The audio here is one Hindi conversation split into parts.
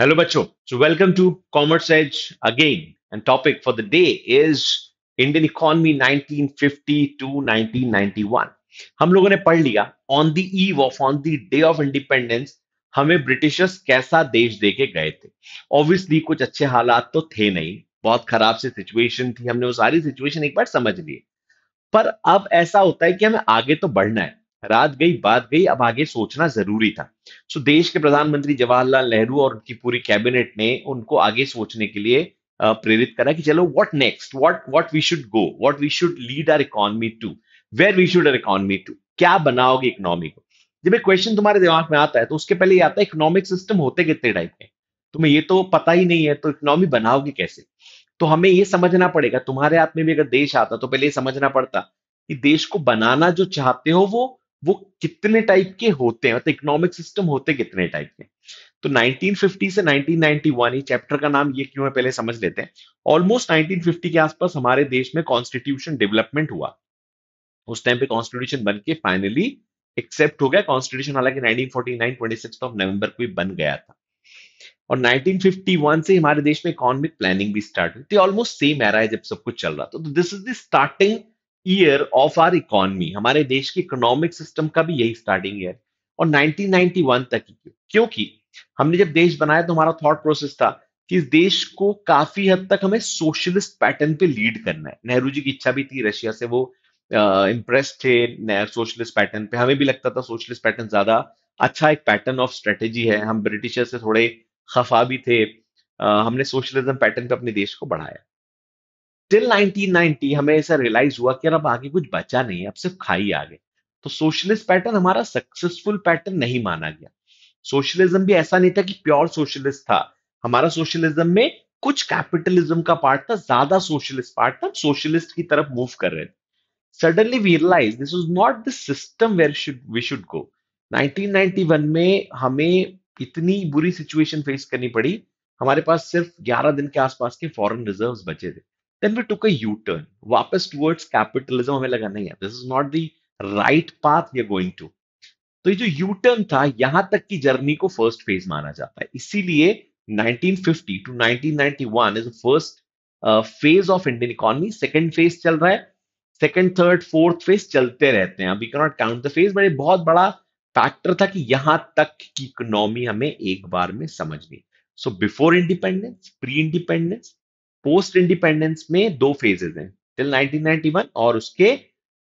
हेलो बच्चों so welcome to commerce edge again and topic for the day is Indian economy 1950 to 1991. हम लोगों ने पढ़ लिया on the eve of on the day of independence हमें ब्रिटिशर्स कैसा देश दे के गए थे ऑब्वियसली कुछ अच्छे हालात तो थे नहीं बहुत खराब सी सिचुएशन थी हमने वो सारी सिचुएशन एक बार समझ ली पर अब ऐसा होता है कि हमें आगे तो बढ़ना है रात गई बात गई अब आगे सोचना जरूरी था सो देश के प्रधानमंत्री जवाहरलाल नेहरू और उनकी पूरी कैबिनेट ने उनको आगे सोचने के लिए प्रेरित करा कि चलो what next what what we should go what we should lead our economy to where we should our economy to क्या बनाओगे इकोनॉमी को जब एक क्वेश्चन तुम्हारे दिमाग में आता है तो उसके पहले ये आता है इकोनॉमिक सिस्टम होते कितने टाइप के तुम्हें ये तो पता ही नहीं है तो इकोनॉमी बनाओगे कैसे तो हमें ये समझना पड़ेगा तुम्हारे हाथ में भी अगर देश आता तो पहले ये समझना पड़ता कि देश को बनाना जो चाहते हो वो वो कितने टाइप के होते हैं मतलब इकोनॉमिक सिस्टम होते कितने टाइप के तो 1950 से 1991 ये चैप्टर का नाम ये क्यों है पहले समझ लेते हैं ऑलमोस्ट 1950 के आसपास हमारे देश में कॉन्स्टिट्यूशन डेवलपमेंट हुआ उस टाइम पे कॉन्स्टिट्यूशन बन के फाइनली एक्सेप्ट हो गया कॉन्स्टिट्यूशन हालांकि 1949 ऑफ नवंबर को ही बन गया था और 1951 से हमारे देश में इकोनॉमिक प्लानिंग भी स्टार्ट हुई थी ऑलमोस्ट सेम एरा है जब सब कुछ चल रहा था तो this is the starting year of our economy हमारे देश की इकोनॉमिक सिस्टम का भी यही स्टार्टिंग ईयर और 1991 तक क्योंकि हमने जब देश बनाया तो हमारा थॉट प्रोसेस था कि इस देश को काफी हद तक हमें सोशलिस्ट पैटर्न पे लीड करना है नेहरू जी की इच्छा भी थी रशिया से वो इम्प्रेस थे सोशलिस्ट पैटर्न पे हमें भी लगता था सोशलिस्ट पैटर्न ज्यादा अच्छा एक पैटर्न ऑफ स्ट्रेटेजी है हम ब्रिटिशर से थोड़े खफा भी थे आ, हमने सोशलिज्म पैटर्न पे अपने देश को बढ़ाया टिल 1990 हमें ऐसा रियलाइज हुआ कि अब आगे कुछ बचा नहीं है अब सिर्फ खाई आगे तो सोशलिस्ट पैटर्न हमारा सक्सेसफुल पैटर्न नहीं माना गया सोशलिज्म भी ऐसा नहीं था कि प्योर सोशलिस्ट था हमारा सोशलिज्म में कुछ कैपिटलिज्म का पार्ट था ज्यादा सोशलिस्ट पार्ट था सोशलिस्ट की तरफ मूव कर रहे थे suddenly we realise this is not the system where should we should go 1991 में हमें इतनी बुरी सिचुएशन फेस करनी पड़ी हमारे पास सिर्फ 11 दिन के आसपास के फॉरेन रिजर्व्स बचे थे then we took a U-turn, वापस towards capitalism हमें लगा नहीं है this is not the right path we are going to तो ये जो यू टर्न था यहां तक की जर्नी को फर्स्ट फेज माना जाता है इसीलिए 1950 to 1991 is first phase of Indian economy second phase चल रहा है सेकंड थर्ड फोर्थ फेज चलते रहते हैं अब you not count the phase but ये बहुत बड़ा फैक्टर था कि यहां तक की इकोनॉमी हमें एक बार में समझनी so before independence pre independence post independence में दो फेजेस हैं टिल 1991 और उसके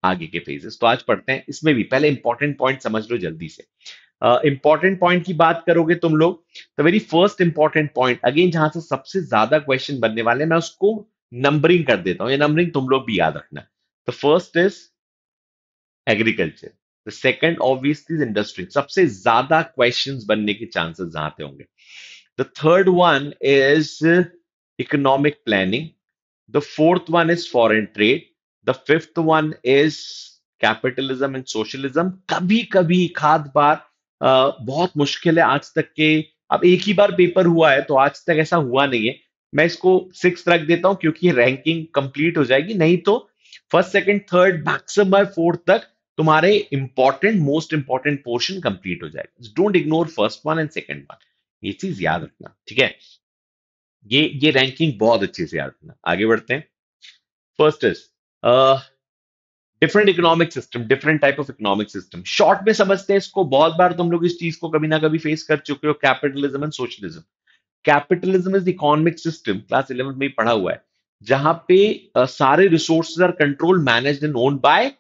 आगे के फेजेस तो आज पढ़ते हैं इसमें भी पहले इंपॉर्टेंट पॉइंट समझ लो जल्दी से इंपॉर्टेंट uh, पॉइंट की बात करोगे तुम लोग तो very first important point again जहां से सबसे ज्यादा क्वेश्चन बनने वाले मैं उसको नंबरिंग कर देता हूं ये नंबरिंग तुम लोग भी याद रखना तो first is agriculture the second obviously is industry सबसे ज्यादा क्वेश्चन बनने के चांसेस जहां पे होंगे the third one is economic planning. The fourth one is foreign trade. The fifth one is capitalism and socialism कभी कभी एक आध बार बहुत मुश्किल है आज तक के अब एक ही बार पेपर हुआ है तो आज तक ऐसा हुआ नहीं है मैं इसको सिक्स रख देता हूँ क्योंकि रैंकिंग कंप्लीट हो जाएगी नहीं तो first second third maximum by fourth तक तुम्हारे important most important portion complete हो जाएगा don't ignore first one and second one ये चीज याद रखना ठीक है ये ये रैंकिंग बहुत अच्छी से याद रखना आगे बढ़ते हैं first is different economic system different type of economic system short में समझते हैं इसको बहुत बार तुम लोग इस चीज को कभी ना कभी फेस कर चुके हो capitalism and socialism capitalism is economic system class eleven में पढ़ा हुआ है जहां पे uh, सारे resources are control manage and own by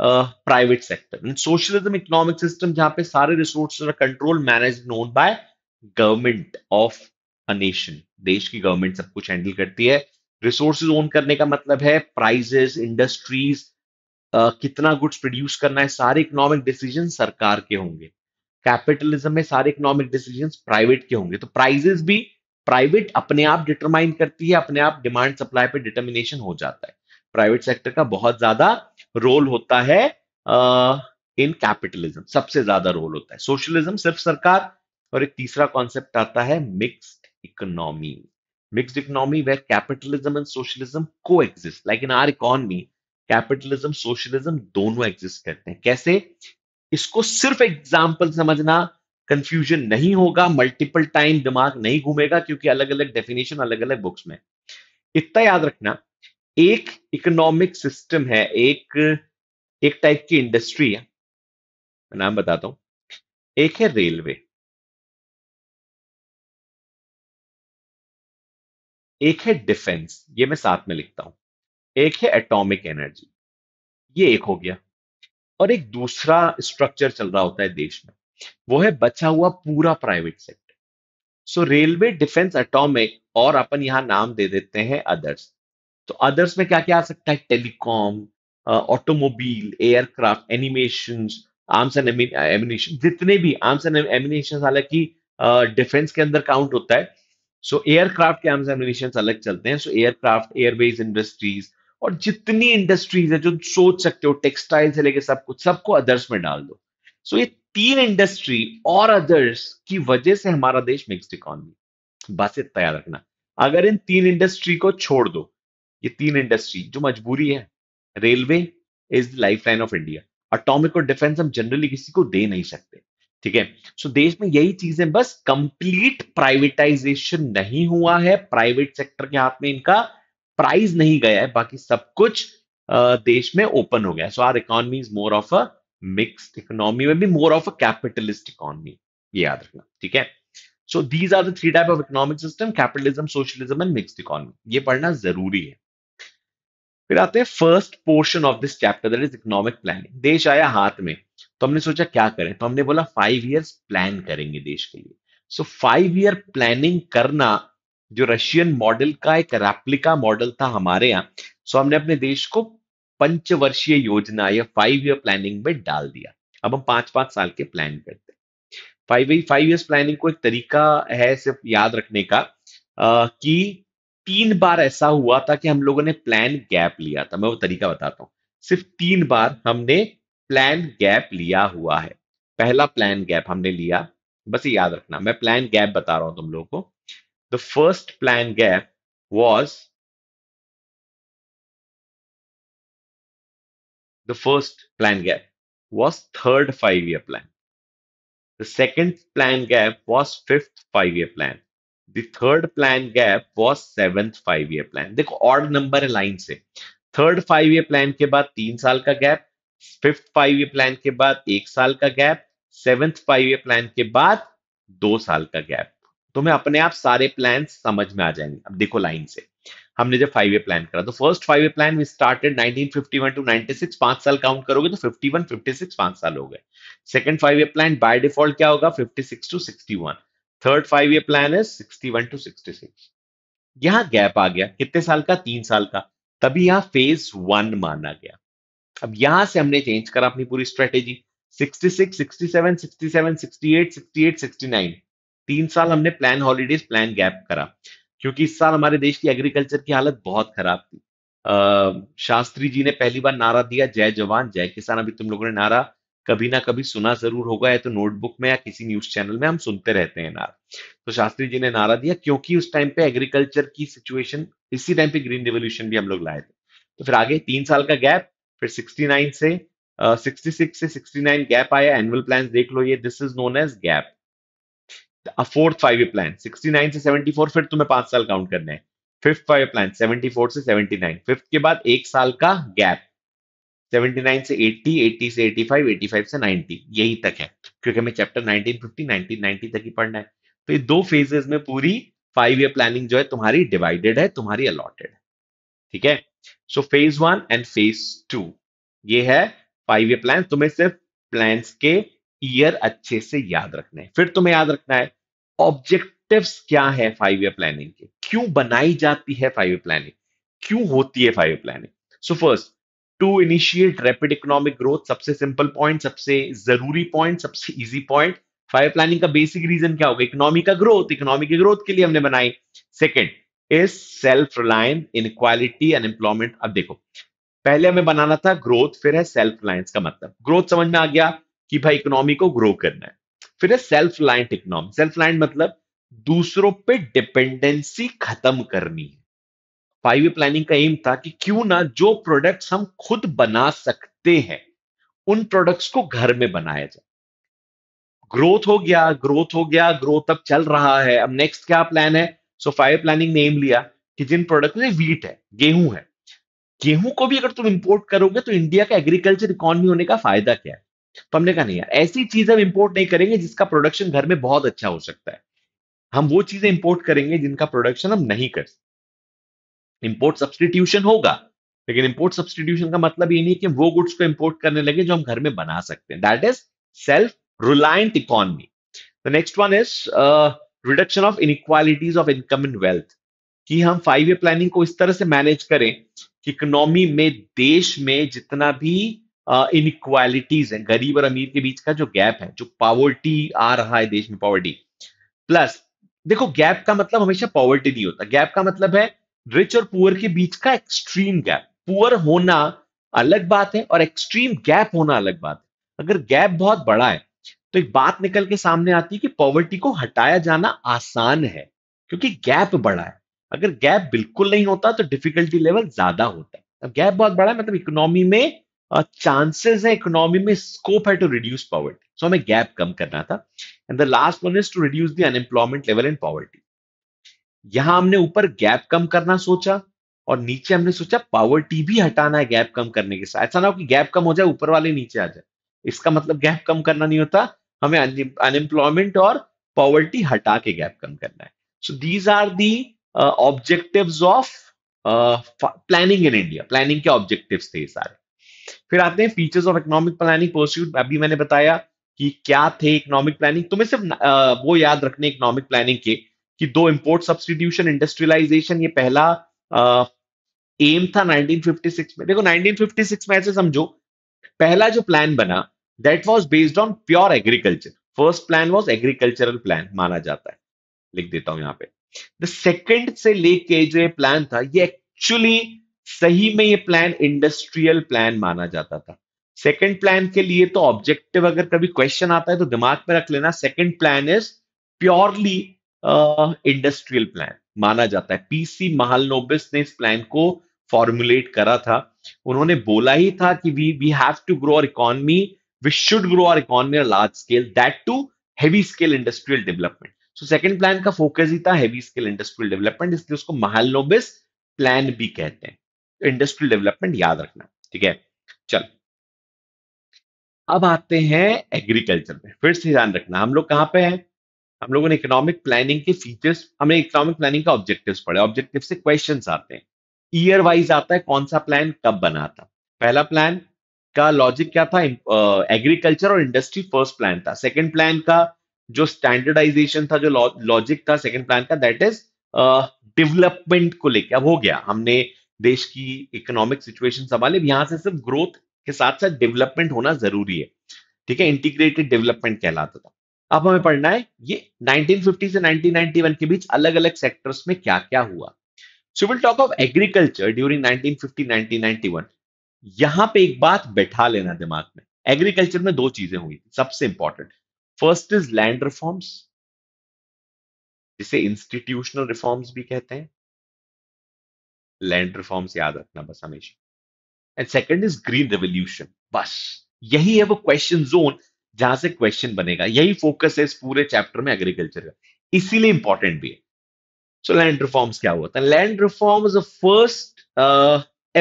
private sector socialism economic system जहां पे सारे resources are control manage and own by government of a nation देश की गवर्नमेंट सब कुछ हैंडल करती है रिसोर्सेज ओन करने का मतलब है प्राइजेस इंडस्ट्रीज कितना गुड्स प्रोड्यूस करना है सारे इकोनॉमिक डिसीजन सरकार के होंगे कैपिटलिज्म में सारे इकोनॉमिक डिसीजन प्राइवेट के होंगे तो प्राइजेस भी प्राइवेट अपने आप डिटरमाइन करती है अपने आप डिमांड सप्लाई पे डिटर्मिनेशन हो जाता है प्राइवेट सेक्टर का बहुत ज्यादा रोल होता है इन कैपिटलिज्म सबसे ज्यादा रोल होता है सोशलिज्म सिर्फ सरकार और एक तीसरा कॉन्सेप्ट आता है mix economy. Mixed economy where capitalism and socialism coexist. Like in our economy, capitalism, socialism दोनों exist करते हैं कैसे इसको सिर्फ एग्जाम्पल समझना कंफ्यूजन नहीं होगा मल्टीपल टाइम दिमाग नहीं घूमेगा क्योंकि अलग अलग डेफिनेशन अलग अलग बुक्स में इतना याद रखना एक इकोनॉमिक सिस्टम है एक एक टाइप की इंडस्ट्री है नाम बताता हूं एक है रेलवे एक है डिफेंस ये मैं साथ में लिखता हूं एक है एटॉमिक एनर्जी ये एक हो गया और एक दूसरा स्ट्रक्चर चल रहा होता है देश में वो है बचा हुआ पूरा private sector so railway defence atomic और अपन यहां नाम दे देते हैं अदर्स तो अदर्स में क्या क्या आ सकता है telecom automobile aircraft ammunition arms and ammunition जितने भी आर्म्स एंड एमिनेशन हालांकि डिफेंस के अंदर काउंट होता है सो एयरक्राफ्ट के आर्म्स अलग चलते हैं सो एयरक्राफ्ट एयरवेज इंडस्ट्रीज और जितनी इंडस्ट्रीज है जो सोच सकते हो टेक्सटाइल से लेके सब कुछ सबको अदर्स में डाल दो सो so, ये तीन इंडस्ट्री और अदर्स की वजह से हमारा देश मिक्सड इकोनॉमी बस इतना याद रखना अगर इन तीन इंडस्ट्री को छोड़ दो ये तीन इंडस्ट्री जो मजबूरी है railway is the lifeline of India atomic और डिफेंस हम जनरली किसी को दे नहीं सकते ठीक है सो देश में यही चीजें बस कंप्लीट प्राइवेटाइजेशन नहीं हुआ है प्राइवेट सेक्टर के हाथ में इनका प्राइस नहीं गया है बाकी सब कुछ देश में ओपन हो गया so our economy is more of a mixed economy में भी more of a capitalist economy ये याद रखना ठीक है so these are the three type of economic system capitalism socialism and mixed economy ये पढ़ना जरूरी है फिर आते हैं first portion of this chapter that is economic planning देश आया हाथ में तो हमने सोचा क्या करें तो हमने बोला फाइव ईयर्स प्लान करेंगे देश के लिए सो फाइव ईयर प्लानिंग करना जो रशियन मॉडल का एक रेप्लिका मॉडल था हमारे यहाँ सो हमने अपने देश को पंचवर्षीय योजना या फाइव ईयर प्लानिंग में डाल दिया अब हम पांच पांच साल के प्लान करते हैं फाइव फाइव ईयर्स प्लानिंग को एक तरीका है सिर्फ याद रखने का आ, कि तीन बार ऐसा हुआ था कि हम लोगों ने प्लान गैप लिया था मैं वो तरीका बताता हूँ सिर्फ तीन बार हमने प्लान गैप लिया हुआ है पहला प्लान गैप हमने लिया बस याद रखना मैं प्लान गैप बता रहा हूं तुम लोगों को the first plan gap was the first plan gap was third five year plan the second plan gap was fifth five year plan the third plan gap was seventh five year plan देखो ऑर्ड नंबर है लाइन से थर्ड फाइव ईयर प्लान के बाद तीन साल का gap fifth five year plan के बाद एक साल का gap seventh five year plan के बाद दो साल का गैप तुम्हें तो अपने आप सारे प्लान समझ में आ जाएंगे अब देखो लाइन से हमने जब फाइव ईयर प्लान करा तो first five year plan we started 1951 to 96 पांच साल काउंट करोगे तो 51 56 पांच साल हो गए second five year plan by default क्या होगा 56 to 61 third five year plan is 61 to 66 यहां गैप आ गया कितने साल का तीन साल का तभी यहां फेज वन माना गया अब यहां से हमने चेंज करा अपनी पूरी स्ट्रेटेजी 66, 67, 67, 68, 68, 69 तीन साल हमने प्लान हॉलीडेज प्लान गैप करा क्योंकि इस साल हमारे देश की एग्रीकल्चर की हालत बहुत खराब थी शास्त्री जी ने पहली बार नारा दिया जय जवान जय किसान अभी तुम लोगों ने नारा कभी ना कभी सुना जरूर होगा या तो नोटबुक में या किसी न्यूज चैनल में हम सुनते रहते हैं नारा तो शास्त्री जी ने नारा दिया क्योंकि उस टाइम पे एग्रीकल्चर की सिचुएशन इसी टाइम पे ग्रीन रेवोल्यूशन भी हम लोग लाए थे तो फिर आगे तीन साल का गैप फिर 69 से uh, 66 से 69 गैप आया एनुअल प्लान देख लो ये this is known as gap fourth five year plan 69 से 74 फिर तुम्हें पांच साल काउंट करना है फिफ्थ फाइव प्लान 74 से 79 फिफ्थ के बाद एक साल का गैप 79 से 80 80 से 85 85 से 90 यही तक है क्योंकि हमें चैप्टर 1950 1990 तक ही पढ़ना है तो ये दो फेजेस में पूरी फाइव ईयर प्लानिंग जो है तुम्हारी डिवाइडेड है तुम्हारी अलॉटेड है ठीक है so phase one and phase two ये है फाइव ईयर प्लान तुम्हें सिर्फ प्लान के ईयर अच्छे से याद रखना है फिर तुम्हें याद रखना है ऑब्जेक्टिव क्या है फाइव ईयर प्लानिंग के क्यों बनाई जाती है फाइव ईयर प्लानिंग क्यों होती है five year planning so first to initiate rapid economic growth सबसे सिंपल पॉइंट सबसे जरूरी पॉइंट सबसे इजी पॉइंट फाइव प्लानिंग का बेसिक रीजन क्या होगा इकोनॉमी का ग्रोथ इकोनॉमी की ग्रोथ के लिए हमने बनाई second is self reliance in inequality unemployment अब देखो पहले हमें बनाना था ग्रोथ फिर है सेल्फ रिलायंस का मतलब ग्रोथ समझ में आ गया कि भाई इकोनॉमी को ग्रो करना है फिर है self reliant economy self reliant मतलब दूसरों पे डिपेंडेंसी खत्म करनी है फाइव वे प्लानिंग का एम था कि क्यों ना जो प्रोडक्ट्स हम खुद बना सकते हैं उन प्रोडक्ट्स को घर में बनाया जाए ग्रोथ हो गया ग्रोथ हो गया ग्रोथ अब चल रहा है अब नेक्स्ट क्या प्लान है सो फायर प्लानिंग नेम लिया कि जिन प्रोडक्ट में वीट है गेहूं है गेहूं को भी अगर तुम इंपोर्ट करोगे तो इंडिया का एग्रीकल्चर इकोनॉमी होने का फायदा क्या है तो हमने कहा नहीं यार ऐसी चीज हम इंपोर्ट नहीं करेंगे जिसका प्रोडक्शन घर में बहुत अच्छा हो सकता है हम वो चीजें इंपोर्ट करेंगे जिनका प्रोडक्शन हम नहीं कर सकते इंपोर्ट सब्सटीट्यूशन होगा लेकिन इंपोर्ट सब्सटीट्यूशन का मतलब ये नहीं कि वो गुड्स को इंपोर्ट करने लगे जो हम घर में बना सकते हैं that is self reliant economy the next one is reduction of inequalities of income and wealth कि हम फाइव ईयर प्लानिंग को इस तरह से मैनेज करें कि इकोनॉमी में देश में जितना भी इनक्वालिटीज है गरीब और अमीर के बीच का जो गैप है जो पॉवर्टी आ रहा है देश में पॉवर्टी प्लस देखो गैप का मतलब हमेशा पॉवर्टी नहीं होता गैप का मतलब है रिच और पुअर के बीच का एक्सट्रीम गैप पुअर होना अलग बात है और एक्सट्रीम गैप होना अलग बात है अगर गैप बहुत बड़ा है तो एक बात निकल के सामने आती है कि पॉवर्टी को हटाया जाना आसान है क्योंकि गैप बड़ा है अगर गैप बिल्कुल नहीं होता तो डिफिकल्टी लेवल ज्यादा होता है अब गैप बहुत बड़ा है मतलब इकोनॉमी में चांसेस है इकोनॉमी में स्कोप है टू रिड्यूस पॉवर्टी सो हमें गैप कम करना था and the last one is to reduce the unemployment level in poverty यहां हमने ऊपर गैप कम करना सोचा और नीचे हमने सोचा पॉवर्टी भी हटाना है गैप कम करने के साथ ऐसा ना हो कि गैप कम हो जाए ऊपर वाले नीचे आ जाए इसका मतलब गैप कम करना नहीं होता हमें अनएम्प्लॉयमेंट और पॉवर्टी हटा के गैप कम करना है so these are the objective of planning in India planning के ऑब्जेक्टिव थे सारे फिर आते हैं features of economic planning pursuit अभी मैंने बताया कि क्या थे इकोनॉमिक प्लानिंग तुम्हें सिर्फ uh, वो याद रखने इकोनॉमिक प्लानिंग के कि दो इंपोर्ट सब्सटीट्यूशन इंडस्ट्रियलाइजेशन ये पहला एम uh, था 1956 में देखो 1956 में ऐसे समझो पहला जो प्लान बना that was based on pure agriculture first plan was agricultural plan माना जाता है लिख देता हूं यहाँ पे द सेकंड से लेके जो ये प्लान था ये एक्चुअली सही में ये प्लान इंडस्ट्रियल प्लान माना जाता था सेकंड प्लान के लिए तो ऑब्जेक्टिव अगर कभी क्वेश्चन आता है तो दिमाग में रख लेना second plan is purely industrial plan माना जाता है पीसी महलनोबिस ने इस प्लान को फॉर्मुलेट करा था उन्होंने बोला ही था कि we we have to grow economy we should grow our economy on a large scale that too heavy scale industrial development so second plan का फोकस ही था हैवी स्केल इंडस्ट्रियल डेवलपमेंट इसलिए उसको महालोबिस प्लान भी कहते हैं तो इंडस्ट्रियल डेवलपमेंट याद रखना ठीक है चल अब आते हैं एग्रीकल्चर में फिर से ध्यान रखना हम लोग कहाँ पे हैं हम लोगों ने इकोनॉमिक प्लानिंग के फीचर्स हमने इकोनॉमिक प्लानिंग का ऑब्जेक्टिव्स पढ़े ऑब्जेक्टिव से क्वेश्चन आते हैं ईयर वाइज आता है कौन सा प्लान कब बना था पहला प्लान का लॉजिक क्या था एग्रीकल्चर और इंडस्ट्री फर्स्ट प्लान था सेकंड प्लान का जो स्टैंडर्डाइजेशन था जो लॉजिक था सेकंड प्लान का दैट इज डेवलपमेंट को लेकर अब हो गया हमने देश की इकोनॉमिक सिचुएशन संभाले यहां से सिर्फ ग्रोथ के साथ साथ डेवलपमेंट होना जरूरी है ठीक है इंटीग्रेटेड डेवलपमेंट कहलाता था अब हमें पढ़ना है ये 1950 से 1991 के बीच अलग अलग सेक्टर्स में क्या क्या हुआ so will talk of agriculture during 1950 1991 यहां पे एक बात बैठा लेना दिमाग में एग्रीकल्चर में दो चीजें हुई सबसे important first is land reforms जिसे इंस्टीट्यूशनल रिफॉर्म्स भी कहते हैं लैंड रिफॉर्म्स याद रखना बस हमेशा and second is green revolution बस यही है वो क्वेश्चन जोन जहां से क्वेश्चन बनेगा यही फोकस है इस पूरे चैप्टर में एग्रीकल्चर का इसीलिए इंपॉर्टेंट भी है सो लैंड रिफॉर्म्स क्या हुआ था land reform is first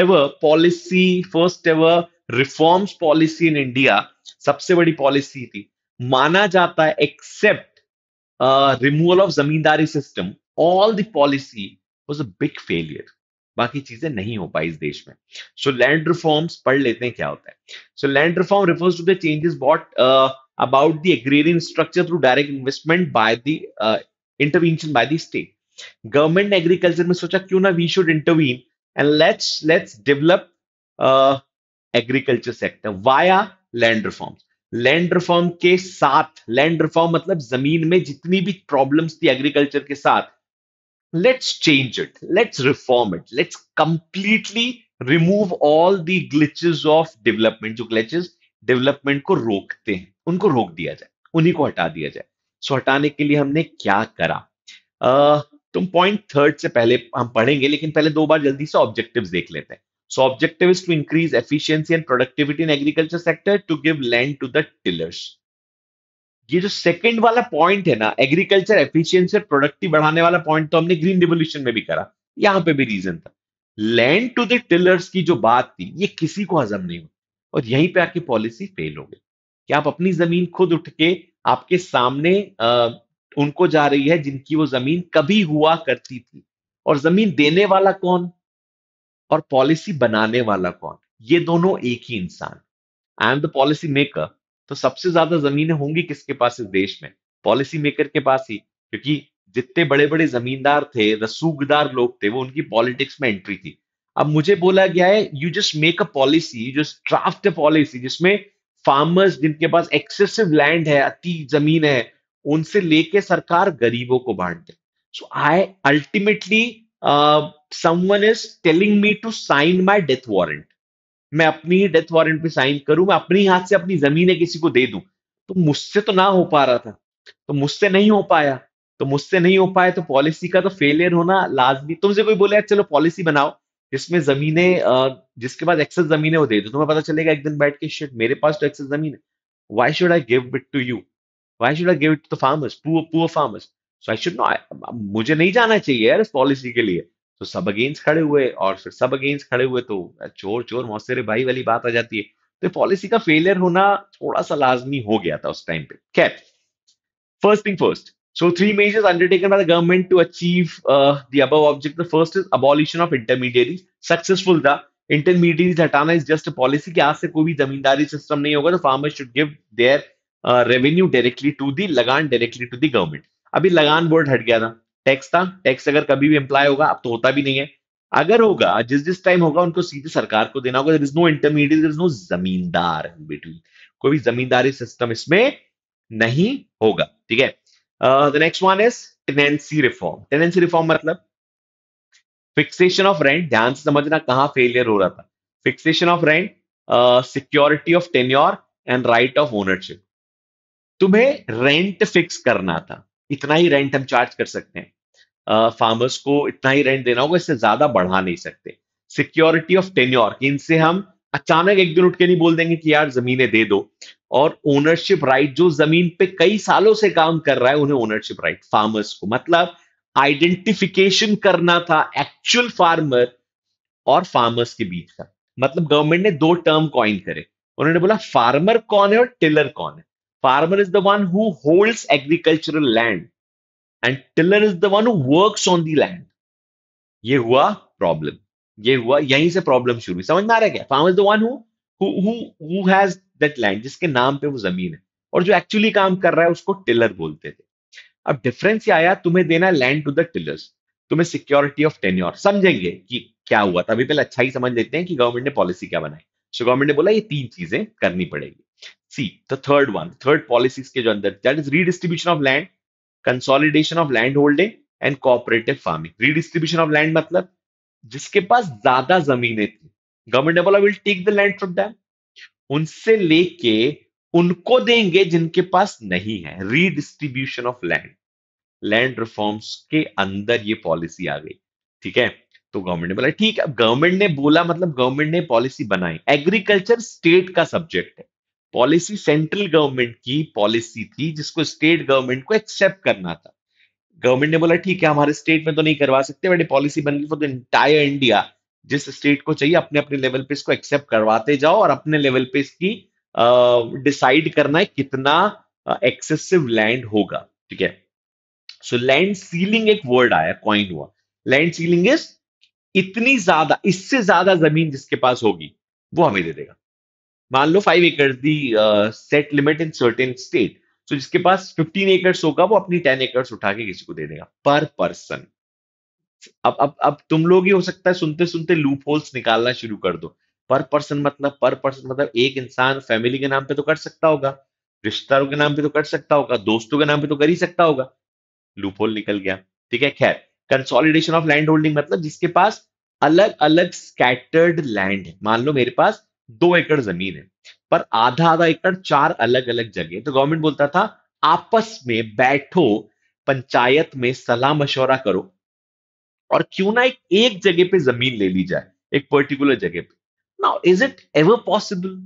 ever policy first ever reforms policy in India सबसे बड़ी पॉलिसी थी माना जाता है except removal of zamindari system all the policy was a big failure बाकी चीजें नहीं हो पाई इस देश में सो लैंड रिफॉर्म्स पढ़ लेते हैं क्या होता है so land reform refers to the changes brought about the agrarian structure through direct investment by the intervention by the state government ने एग्रीकल्चर में सोचा क्यों ना we should intervene and let's let's develop uh, agriculture sector via land reform land reform के साथ लैंड रिफॉर्म मतलब जमीन में जितनी भी प्रॉब्लम्स थी एग्रीकल्चर के साथ let's change it let's reform it let's completely remove all the glitches of development जो ग्लिचेस डेवलपमेंट को रोकते हैं उनको रोक दिया जाए उन्हीं को हटा दिया जाए सो so, हटाने के लिए हमने क्या करा uh, तुम पॉइंट थर्ड से पहले हम पढ़ेंगे लेकिन पहले दो बार जल्दी से ऑब्जेक्टिव देख लेते हैं so objective is to increase efficiency and productivity in agriculture sector to give land to the tillers ये जो सेकंड वाला पॉइंट है ना एग्रीकल्चर एफिशिएंसी और प्रोडक्टिव बढ़ाने वाला पॉइंट तो हमने ग्रीन रिवोल्यूशन में भी करा यहां पे भी रीजन था लैंड टू द टिलर्स की जो बात थी ये किसी को हजम नहीं हुई और यहीं पे आपकी पॉलिसी फेल हो गई कि आप अपनी जमीन खुद उठ के आपके सामने उनको जा रही है जिनकी वो जमीन कभी हुआ करती थी और जमीन देने वाला कौन और पॉलिसी बनाने वाला कौन ये दोनों एक ही इंसान I am the policy maker तो सबसे ज्यादा जमीनें होंगी किसके पास इस देश में पॉलिसी मेकर के पास ही क्योंकि जितने बड़े बड़े जमींदार थे रसूखदार लोग थे वो उनकी पॉलिटिक्स में एंट्री थी अब मुझे बोला गया है you just make a policy you just draft a policy जिसमें फार्मर्स जिनके पास एक्सेसिव लैंड है अति जमीन है उनसे लेके सरकार गरीबों को बांट दे so I ultimately someone is telling me to sign my death warrant मैं अपनी डेथ वारंट पे साइन करूं मैं अपने हाथ से अपनी जमीन किसी को दे दूं तो मुझसे तो ना हो पा रहा था तो मुझसे नहीं हो पाया तो मुझसे नहीं हो पाया तो पॉलिसी का तो फेलियर होना लाजमी तुमसे कोई बोले चलो पॉलिसी बनाओ जिसमें जमीने uh, जिसके पास एक्सेस जमीन है वो दे दो तुम्हें पता चलेगा एक दिन बैठ के शिट मेरे पास तो एक्सेस जमीन है why should I give it to you Why should I give it to the farmers? Poor, poor farmers. So I should मुझे नहीं जाना चाहिए यार इस पॉलिसी के लिए तो सब अगेंस्ट खड़े हुए और फिर सब अगेंस्ट खड़े हुए तो चोर चोर मौसेरे भाई वाली बात आ जाती है तो पॉलिसी का फेलियर होना थोड़ा सा लाजमी हो गया था उस टाइम पे खैर first thing first so three measures undertaken by the government to achieve the अब object the first is abolition of intermediary successful था इंटरमीडियरी हटाना इज जस्ट पॉलिसी की आज से कोई भी जमींदारी सिस्टम नहीं होगा तो farmers should give their revenue directly to the लगान डायरेक्टली टू दी गवर्नमेंट अभी लगान बोर्ड हट गया था टैक्स था टैक्स अगर कभी भी एम्प्लाय होगा अब तो होता भी नहीं है अगर होगा जिस जिस टाइम होगा उनको सीधे सरकार को देना होगा is no intermediate is no zamindar between कोई भी जमींदारी सिस्टम इसमें नहीं होगा ठीक है the next one is tenancy reform tenancy reform मतलब फिक्सेशन ऑफ रेंट ध्यान से समझना कहां फेलियर हो रहा था fixation of rent security of tenure and right of ownership तुम्हें रेंट फिक्स करना था इतना ही रेंट हम चार्ज कर सकते हैं फार्मर्स को इतना ही रेंट देना होगा इससे ज्यादा बढ़ा नहीं सकते सिक्योरिटी ऑफ टेन्योर इनसे हम अचानक एक दिन उठ के नहीं बोल देंगे कि यार जमीनें दे दो और ओनरशिप राइट जो जमीन पे कई सालों से काम कर रहा है उन्हें ओनरशिप राइट फार्मर्स को मतलब आइडेंटिफिकेशन करना था एक्चुअल फार्मर और फार्मर्स के बीच का मतलब गवर्नमेंट ने दो टर्म कॉइन करे उन्होंने बोला फार्मर कौन है और टेलर कौन है Farmer is the one who holds agricultural land and tiller is the one who works on the land. ये हुआ प्रॉब्लम ये हुआ यहीं से प्रॉब्लम शुरू हुई समझ में आ रहा है क्या farm is the one who has that land जिसके नाम पे वो जमीन है और जो एक्चुअली काम कर रहा है उसको टिलर बोलते थे अब डिफरेंस ये आया तुम्हें देना लैंड टू द टिलर्स तुम्हें सिक्योरिटी ऑफ टेन्योर समझेंगे कि क्या हुआ तभी पहले अच्छा ही समझ लेते हैं कि गवर्नमेंट ने पॉलिसी क्या बनाई सो गवर्नमेंट ने बोला ये तीन चीजें करनी पड़ेगी See, the third one, third policy के जो अंदर that is redistribution of land, consolidation of land holding and cooperative farming. Redistribution of land मतलब जिसके पास ज्यादा जमीनें थी गवर्नमेंट बोला will take the land from them उनसे लेके उनको देंगे जिनके पास नहीं है redistribution of land land reforms के अंदर ये पॉलिसी आ गई ठीक है तो गवर्नमेंट ने बोला ठीक है गवर्नमेंट ने बोला मतलब गवर्नमेंट ने पॉलिसी बनाई एग्रीकल्चर स्टेट का सब्जेक्ट है पॉलिसी सेंट्रल गवर्नमेंट की पॉलिसी थी जिसको स्टेट गवर्नमेंट को एक्सेप्ट करना था गवर्नमेंट ने बोला ठीक है हमारे स्टेट में तो नहीं करवा सकते बट पॉलिसी बन गई फॉर द इंटायर इंडिया जिस स्टेट को चाहिए अपने अपने लेवल पे इसको एक्सेप्ट करवाते जाओ और अपने लेवल पे इसकी डिसाइड uh, करना है कितना एक्सेसिव uh, लैंड होगा ठीक है सो लैंड सीलिंग एक वर्ड आया कॉइन हुआ लैंड सीलिंग इज इतनी ज्यादा इससे ज्यादा जमीन जिसके पास होगी वो हमें दे देगा मान लो five acres the set limit in certain state so जिसके पास फिफ्टीन एकर्स होगा वो अपनी टेन एकर्स उठा के किसी को दे देगा पर पर्सन अब अब अब तुम लोग ही हो सकता है सुनते सुनते लूप होल्स निकालना शुरू कर दो पर पर्सन मतलब पर पर्सन मतलब एक इंसान फैमिली के नाम पे तो कर सकता होगा रिश्तेदारों के नाम पे तो कर सकता होगा दोस्तों के नाम पे तो कर ही सकता होगा लूप होल निकल गया ठीक है खैर कंसोलिडेशन ऑफ लैंड होल्डिंग मतलब जिसके पास अलग अलग स्कैटर्ड लैंड है मान लो मेरे पास दो एकड़ जमीन है पर आधा आधा एकड़ चार अलग अलग जगह तो गवर्नमेंट बोलता था आपस में बैठो पंचायत में सलाह मशवरा करो और क्यों ना एक, एक जगह पे जमीन ले ली जाए एक पर्टिकुलर जगह पे now is it ever possible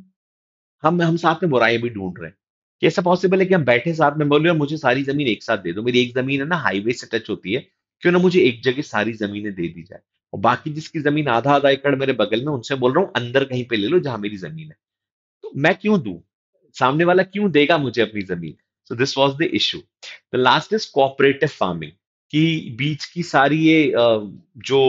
हम हम साथ में बुराई भी ढूंढ रहे हैं कि ऐसा पॉसिबल है कि हम बैठे साथ में बोलिए और मुझे सारी जमीन एक साथ दे दो मेरी एक जमीन है ना हाईवे से टच होती है क्यों ना मुझे एक जगह सारी जमीनें दे दी जाए और बाकी जिसकी जमीन आधा आधा एकड़ मेरे बगल में उनसे बोल रहा हूँ अंदर कहीं पे ले लो जहां मेरी जमीन है तो मैं क्यों दू सामने वाला क्यों देगा मुझे अपनी जमीन so this was the issue the last is cooperative farming कि बीच की सारी ये जो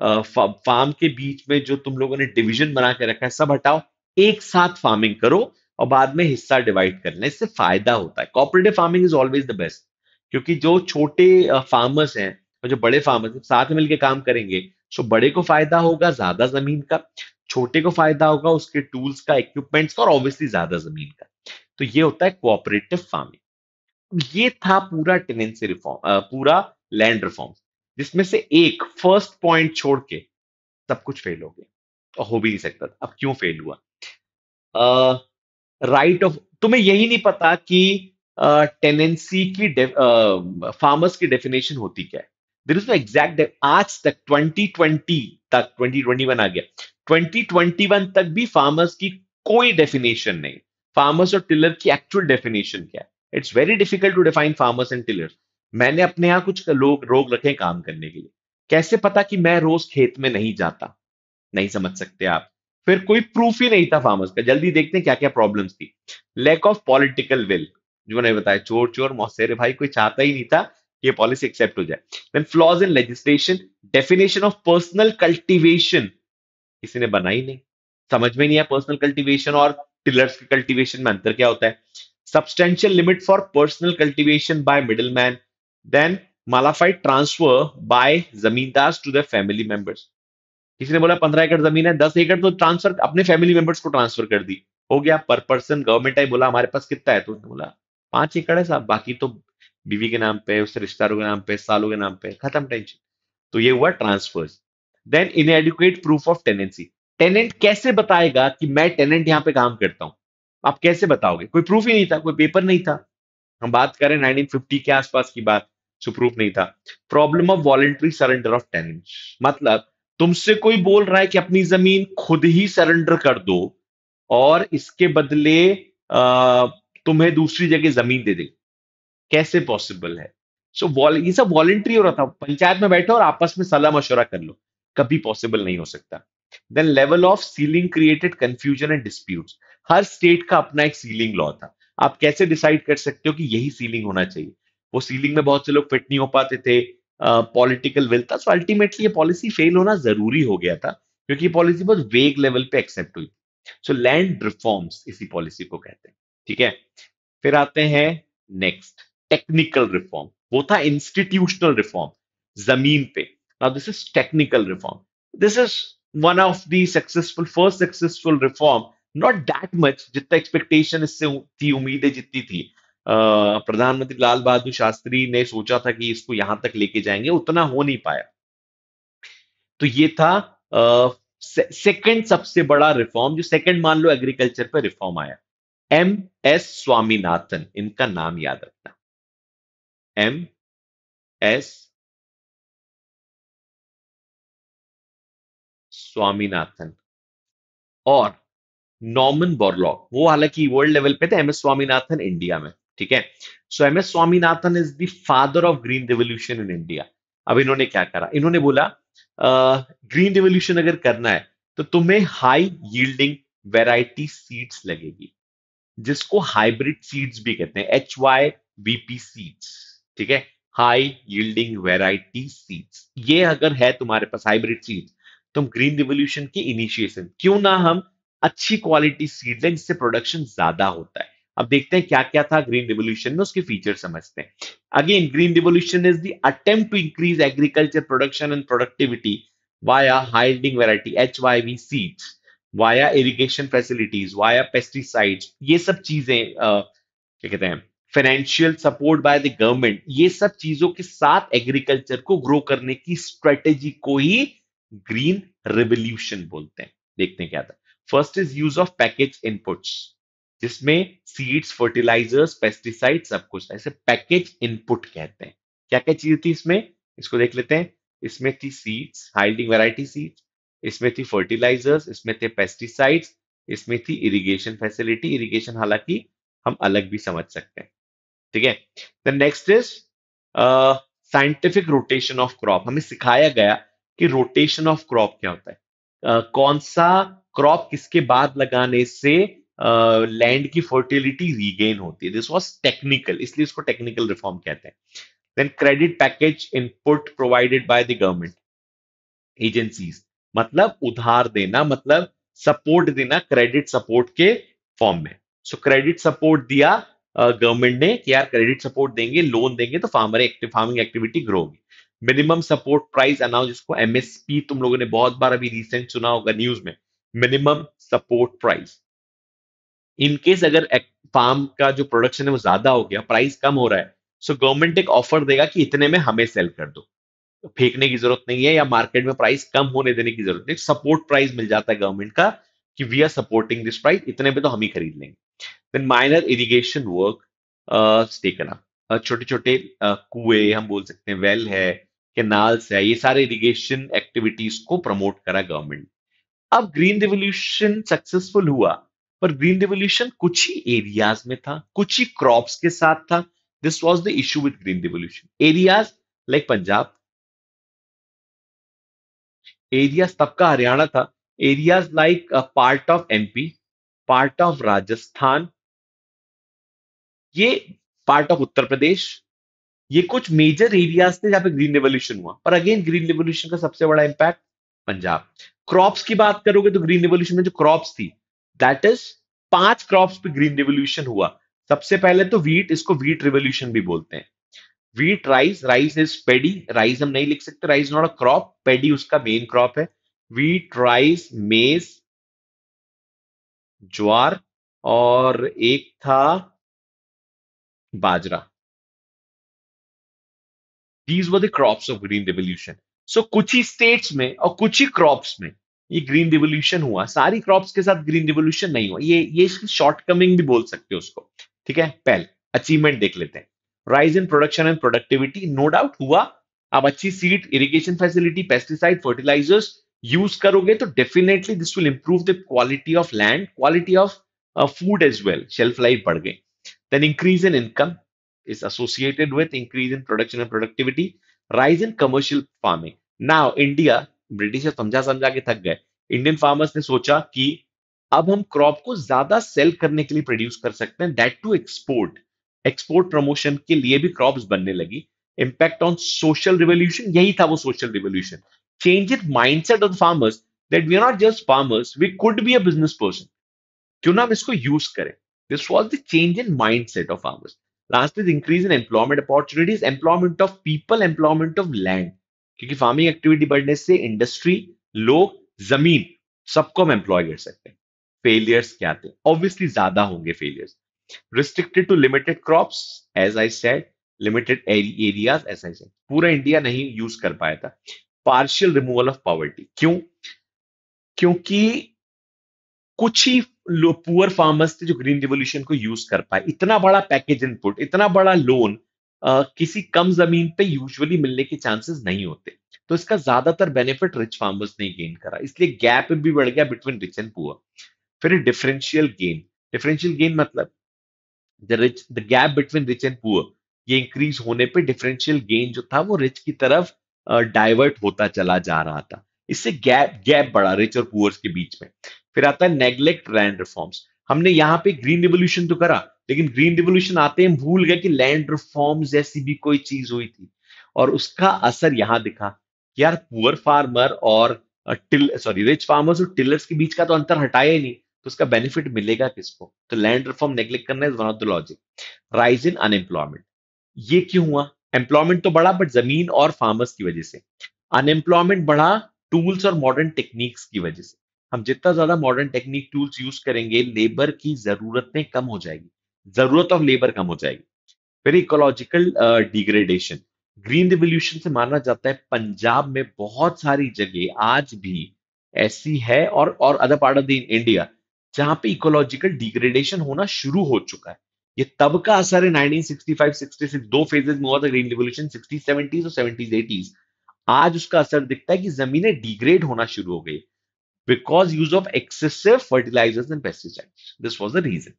फार्म के बीच में जो तुम लोगों ने डिवीजन बना के रखा है सब हटाओ एक साथ फार्मिंग करो और बाद में हिस्सा डिवाइड कर लें इससे फायदा होता है cooperative farming is always the best क्योंकि जो छोटे फार्मर्स हैं और जो बड़े फार्मर्स साथ मिलकर काम करेंगे तो बड़े को फायदा होगा ज्यादा जमीन का छोटे को फायदा होगा उसके टूल्स का इक्विपमेंट्स का और ऑब्वियसली ज्यादा जमीन का तो ये होता है कोऑपरेटिव फार्मिंग ये था पूरा टेनेंसी रिफॉर्म पूरा लैंड रिफॉर्म जिसमें से एक फर्स्ट पॉइंट छोड़ के सब कुछ फेल हो गया और हो भी नहीं सकता अब क्यों फेल हुआ राइट uh, ऑफ right तुम्हें यही नहीं पता कि टेनेंसी uh, की फार्मर्स uh, की डेफिनेशन होती क्या है there is no exact date आज तक 2020 तक 2021 आ गया 2021 तक भी फार्मर्स की कोई डेफिनेशन नहीं फार्मर्स और टिलर की एक्चुअल डेफिनेशन क्या है it's very difficult to define farmers and tillers मैंने अपने यहाँ कुछ लोग रोग रखे काम करने के लिए कैसे पता कि मैं रोज खेत में नहीं जाता नहीं समझ सकते आप फिर कोई प्रूफ ही नहीं था फार्मर्स का जल्दी देखते हैं क्या क्या प्रॉब्लम थी लैक ऑफ पॉलिटिकल विल जो मैंने बताया चोर चोर मौसेरे भाई कोई चाहता ही नहीं था ये पॉलिसी एक्सेप्ट हो जाए then flaws in legislation definition of personal cultivation किसी ने बनाई नहीं समझ में नहीं आया पर्सनल कल्टिवेशन और टिलर्स के कल्टिवेशन में अंतर क्या होता है substantial limit for personal cultivation by middle man then mala fide transfer by zamindar to the family members किसी ने बोला पंद्रह एकड़ जमीन है दस एकड़ तो ट्रांसफर अपने फैमिली मेंबर्स को ट्रांसफर कर दी हो गया पर पर्सन गवर्नमेंट आई बोला हमारे पास कितना है तो उसने बोला पांच एकड़ है साहब बाकी तो बीवी के नाम पे उससे रिश्तेदारों के नाम पे सालों के नाम पे खत्म टेंशन तो ये हुआ transfers then inadequate proof of tenancy tenant कैसे बताएगा कि मैं टेनेंट यहां पे काम करता हूं आप कैसे बताओगे कोई प्रूफ ही नहीं था कोई पेपर नहीं था हम बात करें 1950 के आसपास की बात सो तो प्रूफ नहीं था problem of voluntary surrender of tenant मतलब तुमसे कोई बोल रहा है कि अपनी जमीन खुद ही सरेंडर कर दो और इसके बदले तुम्हें दूसरी जगह जमीन दे देगी कैसे पॉसिबल है सो so, ये सब वॉलेंट्री हो रहा था पंचायत में बैठो और आपस में सलाह मशुरा कर लो कभी पॉसिबल नहीं हो सकता then level of ceiling created confusion and dispute हर स्टेट का अपना एक सीलिंग लॉ था आप कैसे डिसाइड कर सकते हो कि यही सीलिंग होना चाहिए वो सीलिंग में बहुत से लोग फिट नहीं हो पाते थे पॉलिटिकल विल था सो अल्टीमेटली ये पॉलिसी फेल होना जरूरी हो गया था क्योंकि ये पॉलिसी बहुत वेग लेवल पे एक्सेप्ट हुई सो लैंड रिफॉर्म्स इसी पॉलिसी को कहते हैं ठीक है फिर आते हैं नेक्स्ट टेक्निकल रिफॉर्म वो था इंस्टीट्यूशनल रिफॉर्म जमीन पे now this is technical reform this is one of the successful first successful reform not that much जितना एक्सपेक्टेशन इससे थी उम्मीदें जितनी थी प्रधानमंत्री लाल बहादुर शास्त्री ने सोचा था कि इसको यहां तक लेके जाएंगे उतना हो नहीं पाया तो ये था सेकंड सबसे बड़ा रिफॉर्म जो सेकंड मान लो एग्रीकल्चर पर रिफॉर्म आया एम एस स्वामीनाथन इनका नाम याद रखना एम एस स्वामीनाथन और नॉर्मन बोरलॉग वो हालांकि वर्ल्ड लेवल पे थे एम एस स्वामीनाथन इंडिया में ठीक है so M S Swaminathan is the father of green revolution in India अब इन्होंने क्या करा इन्होंने बोला ग्रीन रेवोल्यूशन अगर करना है तो तुम्हें हाई यील्डिंग वेराइटी सीड्स लगेगी जिसको हाइब्रिड सीड्स भी कहते हैं एच वाई बीपी सीड्स ठीक है हाई यील्डिंग वेराइटी सीड्स ये अगर है तुम्हारे पास हाइब्रिड सीड्स तो हम ग्रीन रिवोल्यूशन की इनिशिएशन क्यों ना हम अच्छी क्वालिटी सीड लें जिससे प्रोडक्शन ज्यादा होता है अब देखते हैं क्या क्या था ग्रीन रिवोल्यूशन में उसके फीचर समझते हैं again green revolution is the attempt to increase agriculture production and productivity via high yielding variety H Y V seeds via irrigation facilities via pesticide ये सब चीजें क्या कहते हैं financial support by the government ये सब चीजों के साथ एग्रीकल्चर को ग्रो करने की स्ट्रेटेजी को ही ग्रीन रेवोल्यूशन बोलते हैं देखते हैं क्या था first is use of package inputs जिसमें सीड्स फर्टिलाइजर्स पेस्टिसाइड सब कुछ ऐसे पैकेज इनपुट कहते हैं क्या क्या चीज थी इसमें इसको देख लेते हैं इसमें थी सीड्स हाइल्डिंग वेराइटी सीड्स इसमें थी फर्टिलाइजर्स इसमें थे पेस्टिसाइड्स इसमें थी इरिगेशन फैसिलिटी इरिगेशन हालांकि हम अलग भी समझ सकते हैं ठीक है the next is scientific rotation of crop हमें सिखाया गया कि रोटेशन ऑफ क्रॉप क्या होता है uh, कौन सा क्रॉप किसके बाद लगाने से लैंड uh, की फर्टिलिटी रीगेन होती है दिस वॉज टेक्निकल इसलिए इसको टेक्निकल रिफॉर्म कहते हैं then credit package input provided by the government agencies मतलब उधार देना मतलब सपोर्ट देना क्रेडिट सपोर्ट के फॉर्म में सो क्रेडिट सपोर्ट दिया गवर्नमेंट ने कि यार क्रेडिट सपोर्ट देंगे लोन देंगे तो farmer active farming activity grow होगी मिनिमम सपोर्ट प्राइस अनाउंस जिसको एमएसपी तुम लोगों ने बहुत बार अभी रिसेंट सुना होगा न्यूज में मिनिमम सपोर्ट प्राइस इनकेस अगर फार्म का जो प्रोडक्शन है वो ज्यादा हो गया प्राइस कम हो रहा है सो गवर्नमेंट एक ऑफर देगा कि इतने में हमें सेल कर दो फेंकने की जरूरत नहीं है या मार्केट में प्राइस कम होने देने की जरूरत नहीं सपोर्ट प्राइस मिल जाता है गवर्नमेंट का कि we are supporting this price इतने पे तो हम ही खरीद लेंगे then minor irrigation work taken up छोटे छोटे uh, कुएं हम बोल सकते हैं वेल है केनाल्स है ये सारे इरिगेशन एक्टिविटीज को प्रमोट करा गवर्नमेंट अब ग्रीन रिवोल्यूशन सक्सेसफुल हुआ पर ग्रीन रिवोल्यूशन कुछ ही एरियाज में था कुछ ही क्रॉप्स के साथ था this was the issue with green revolution areas like Punjab areas तब का हरियाणा था areas like part of MP part of Rajasthan ये पार्ट ऑफ उत्तर प्रदेश ये कुछ मेजर एरियाज थे जहां पे ग्रीन रेवोल्यूशन हुआ पर अगेन ग्रीन रेवोल्यूशन का सबसे बड़ा इंपैक्ट पंजाब क्रॉप्स की बात करोगे तो ग्रीन रेवोल्यूशन में जो क्रॉप्स थी दैट इज पांच क्रॉप्स पे ग्रीन रेवोल्यूशन हुआ सबसे पहले तो वीट इसको वीट रेवोल्यूशन भी बोलते हैं wheat rice rice is paddy rice हम नहीं लिख सकते rice not a crop paddy उसका मेन क्रॉप है वीट राइस मेज ज्वार और एक था बाजरा these were crop of green Green so कुछ ही स्टेट्स में और कुछ ही क्रॉप में ये ग्रीन रिवोल्यूशन हुआ सारी क्रॉप्स के साथ ग्रीन रिवोल्यूशन नहीं हुआ ये ये शॉर्टकमिंग भी बोल सकते हो उसको ठीक है पहले अचीवमेंट देख लेते हैं rise in production and productivity no doubt हुआ आप अच्छी seed irrigation facility pesticide fertilisers use करोगे तो definitely this will improve the quality of land quality of food as well shelf life बढ़ गई Then increase in income is associated with increase in production and productivity, rise in commercial farming. Now India, British समझा समझा के थक गए इंडियन फार्मर्स ने सोचा कि अब हम क्रॉप को ज्यादा सेल करने के लिए प्रोड्यूस कर सकते हैं that too export export promotion के लिए भी क्रॉप्स बनने लगी इंपैक्ट ऑन सोशल रिवोल्यूशन यही था वो social revolution change it mindset of farmers that we are not just farmers we could be a business person क्यों ना हम इसको यूज करें This was the change in mindset of farmers. Last is increase in employment opportunities, employment of people, employment of land. क्योंकि फार्मिंग एक्टिविटी बढ़ने से इंडस्ट्री लोग जमीन सबको हम एम्प्लॉय कर सकते हैं फेलियर्स क्या थे ऑब्वियसली ज्यादा होंगे failures restricted to limited crops as I said limited areas as I said पूरा इंडिया नहीं यूज कर पाया था पार्शियल रिमूवल ऑफ पॉवर्टी क्यों क्योंकि कुछ ही पुअर फार्मर्स थे जो ग्रीन रिवोल्यूशन को यूज कर पाए इतना बड़ा पैकेज इनपुट इतना बड़ा लोन Uh, किसी कम जमीन पे यूजुअली मिलने के चांसेस नहीं होते तो इसका ज्यादातर बेनिफिट रिच फार्मर्स ने गेन करा इसलिए गैप भी बढ़ गया बिटवीन रिच एंड पुअर फिर डिफरेंशियल गेन डिफरेंशियल गेन मतलब the rich the gap between rich and poor ये इंक्रीज होने पे डिफरेंशियल गेन जो था वो रिच की तरफ डाइवर्ट uh, होता चला जा रहा था इससे गैप गैप बढ़ा रिच और पुअर्स के बीच में फिर आता है नेग्लेक्ट लैंड रिफॉर्म्स हमने यहाँ पे ग्रीन रिवोल्यूशन तो करा लेकिन ग्रीन रिवोल्यूशन आते हैं भूल गए कि लैंड रिफॉर्म जैसी भी कोई चीज हुई थी और उसका असर यहां दिखा यार पुअर फार्मर और टिल सॉरी रिच फार्मर्स और टिलर्स के बीच का तो अंतर हटाया ही नहीं तो उसका बेनिफिट मिलेगा किसको तो लैंड रिफॉर्म नेग्लेक्ट करना is one of the logic rise in unemployment ये क्यों हुआ एम्प्लॉयमेंट तो बढ़ा बट जमीन और फार्मर्स की वजह से अनएम्प्लॉयमेंट बढ़ा टूल्स और मॉडर्न टेक्निक्स की वजह से हम जितना ज्यादा मॉडर्न टेक्निक टूल्स यूज करेंगे लेबर की जरूरतें कम हो जाएगी जरूरत ऑफ लेबर कम हो जाएगी फिर इकोलॉजिकल डिग्रेडेशन ग्रीन रिवोल्यूशन से माना जाता है पंजाब में बहुत सारी जगह आज भी ऐसी है और और other part of the India जहां पे इकोलॉजिकल डिग्रेडेशन होना शुरू हो चुका है ये तब का असर है 1965 66 दो फेजेस में हुआ था ग्रीन रिवोल्यूशन 60s 70s और 70s 80s आज उसका असर दिखता है कि जमीनें डिग्रेड होना शुरू हो गई because use of excessive fertilisers and pesticides this was the reason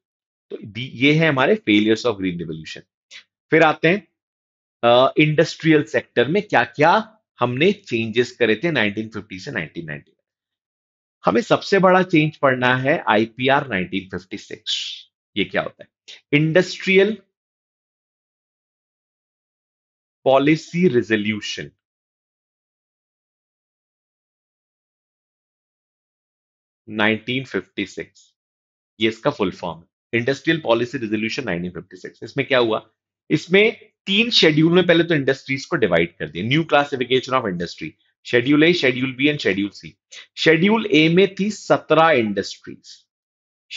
तो ये है हमारे फेलियर्स ऑफ ग्रीन रेवोल्यूशन फिर आते हैं इंडस्ट्रियल uh, सेक्टर में क्या क्या हमने चेंजेस करे थे 1950 से 1990 हमें सबसे बड़ा चेंज पढ़ना है आईपीआर 1956 ये क्या होता है इंडस्ट्रियल पॉलिसी रिजोल्यूशन 1956 ये इसका फुल फॉर्म है इंडस्ट्रियल पॉलिसी रेजोल्यूशन 1956 इसमें क्या हुआ इसमें तीन शेड्यूल में पहले तो इंडस्ट्रीज को डिवाइड कर दिया new classification of industry schedule A schedule B and schedule C schedule A में थी सत्रह इंडस्ट्रीज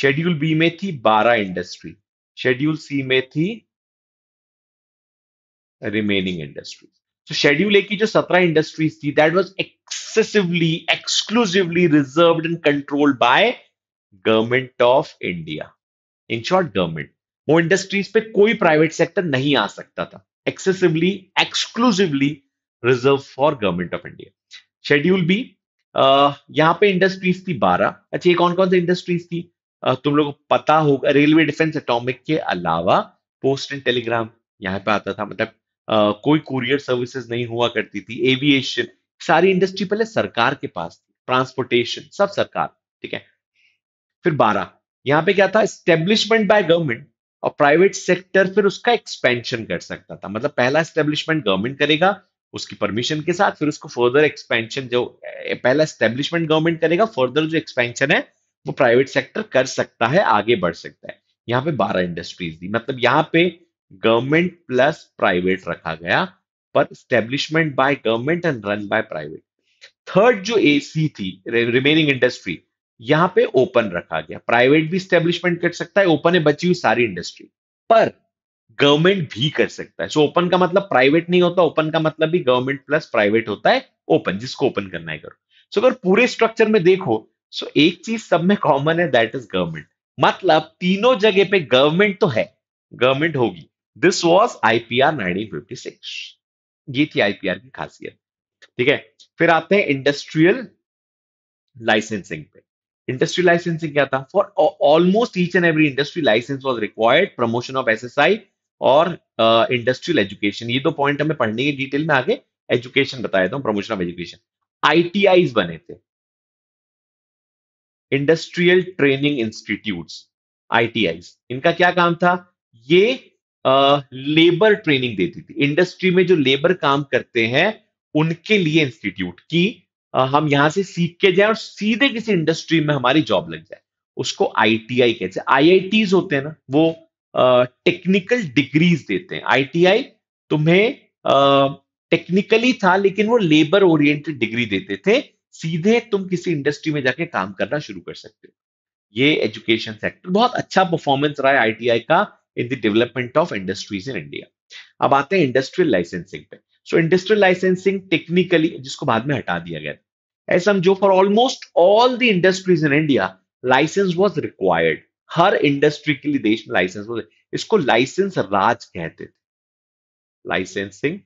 शेड्यूल बी में थी बारह इंडस्ट्री शेड्यूल सी में थी रिमेनिंग इंडस्ट्री तो शेड्यूल ए की जो सत्रह इंडस्ट्रीज थी that was excessively exclusively reserve and controlled by government of India in short government वो इंडस्ट्रीज पे कोई प्राइवेट सेक्टर नहीं आ सकता था excessively exclusively reserve for government of India schedule B यहाँ पे इंडस्ट्रीज थी बारह अच्छा ये कौन कौन सी इंडस्ट्रीज थी uh, तुम लोग को पता होगा रेलवे डिफेंस अटोमिक के अलावा पोस्ट एंड टेलीग्राम यहाँ पे आता था मतलब कोई कुरियर सर्विसेज नहीं हुआ करती थी एविएशन सारी इंडस्ट्री पहले सरकार के पास थी ट्रांसपोर्टेशन सब सरकार ठीक है फिर बारह यहाँ पे क्या था एस्टेब्लिशमेंट बाय गवर्नमेंट और प्राइवेट सेक्टर फिर उसका एक्सपेंशन कर सकता था मतलब पहला स्टेब्लिशमेंट गवर्नमेंट करेगा उसकी परमिशन के साथ फिर उसको फर्दर एक्सपेंशन जो पहला स्टेब्लिशमेंट गवर्नमेंट करेगा फर्दर जो एक्सपेंशन है वो प्राइवेट सेक्टर कर सकता है आगे बढ़ सकता है यहाँ पे बारह इंडस्ट्रीज दी मतलब यहाँ पे गवर्नमेंट प्लस प्राइवेट रखा गया पर establishment by government and run by private third जो एसी थी रिमेनिंग इंडस्ट्री यहां पे ओपन रखा गया प्राइवेट भी स्टेब्लिशमेंट कर सकता है ओपन है बची हुई सारी इंडस्ट्री पर गवर्नमेंट भी कर सकता है सो so, ओपन का मतलब प्राइवेट नहीं होता ओपन का मतलब भी गवर्नमेंट प्लस प्राइवेट होता है ओपन जिसको ओपन करना है करो सो so, अगर पूरे स्ट्रक्चर में देखो सो so एक चीज सब में कॉमन है दैट इज गवर्नमेंट मतलब तीनों जगह पे गवर्नमेंट तो है गवर्नमेंट होगी दिस वॉज आईपीआर सिक्स ये थी आईपीआर की खासियत ठीक है फिर आते हैं इंडस्ट्रियल लाइसेंसिंग पे इंडस्ट्री लाइसेंसिंग क्या था for almost each and every industry licence was required promotion of I और इंडस्ट्रियल uh, एजुकेशन ये दो पॉइंट हमें पढ़ने के डिटेल में आगे एजुकेशन बताया था प्रमोशन ऑफ एजुकेशन आई बने थे इंडस्ट्रियल ट्रेनिंग इंस्टीट्यूट आई इनका क्या काम था ये लेबर ट्रेनिंग देती थी इंडस्ट्री में जो लेबर काम करते हैं उनके लिए इंस्टीट्यूट की हम यहां से सीख के जाए और सीधे किसी इंडस्ट्री में हमारी जॉब लग जाए उसको आई टी आई कहते हैं टीज होते हैं ना वो टेक्निकल डिग्रीज देते हैं आई टी आई तुम्हें टेक्निकली था लेकिन वो लेबर ओरिएंटेड डिग्री देते थे सीधे तुम किसी इंडस्ट्री में जाके काम करना शुरू कर सकते हो ये एजुकेशन सेक्टर बहुत अच्छा परफॉर्मेंस रहा है आई का in the development of industries in India अब आते हैं इंडस्ट्रियल लाइसेंसिंग पे सो इंडस्ट्रियल लाइसेंसिंग टेक्निकली जिसको बाद में हटा दिया गया ऐसा जो for almost all the industries in India licence was required हर इंडस्ट्री के लिए देश में लाइसेंस इसको लाइसेंस राज कहते थे licensing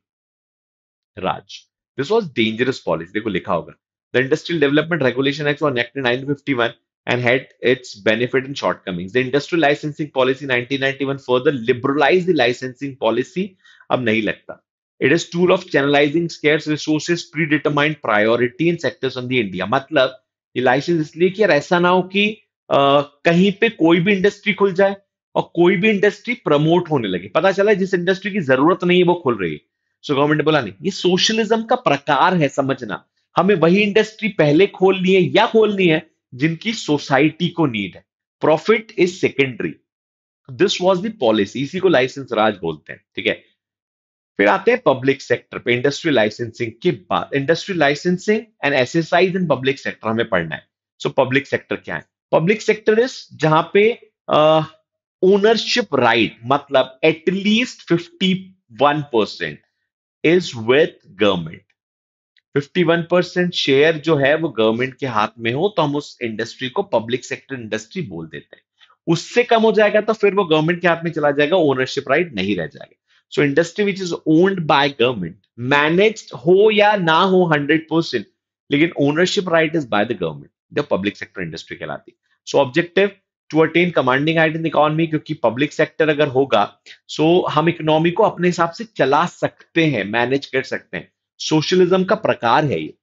raj this was dangerous policy देखो लिखा होगा the industrial development regulation act nine fifty one and had its benefit and shortcomings. The industrial licensing policy 1991 further liberalized the licensing policy. Ab nahi lagta. It is tool of channelizing scarce resources, predetermined priority in sectors on the India. Matlab, ये लाइसेंस इसलिए कि यार ऐसा ना हो कि आ, कहीं पे कोई भी इंडस्ट्री खुल जाए और कोई भी इंडस्ट्री प्रमोट होने लगे पता चला जिस इंडस्ट्री की जरूरत नहीं है वो खुल रही है सो गवर्नमेंट ने बोला नहीं ये सोशलिज्म का प्रकार है समझना हमें वही इंडस्ट्री पहले खोलनी है या खोलनी है जिनकी सोसाइटी को नीड है profit is secondary this was the policy इसी को लाइसेंस राज बोलते हैं ठीक है फिर आते हैं पब्लिक सेक्टर पे इंडस्ट्रियल लाइसेंसिंग के बाद industrial licensing and SSIs in public sector हमें पढ़ना है सो पब्लिक सेक्टर क्या है पब्लिक सेक्टर इज जहां पे ओनरशिप uh, राइट right, मतलब at least fifty one percent is with government 51% share जो है वो गवर्नमेंट के हाथ में हो तो हम उस इंडस्ट्री को पब्लिक सेक्टर इंडस्ट्री बोल देते हैं उससे कम हो जाएगा तो फिर वो गवर्नमेंट के हाथ में चला जाएगा ओनरशिप राइट नहीं रह जाएगा so industry which is owned by government manage हो या ना हो हंड्रेड परसेंट लेकिन ownership right is by the government जो पब्लिक सेक्टर इंडस्ट्री कहलाती so objective to attain commanding height in economy क्योंकि पब्लिक सेक्टर अगर होगा सो so हम इकोनॉमी को अपने हिसाब से चला सकते हैं मैनेज कर सकते हैं सोशलिज्म का प्रकार है ये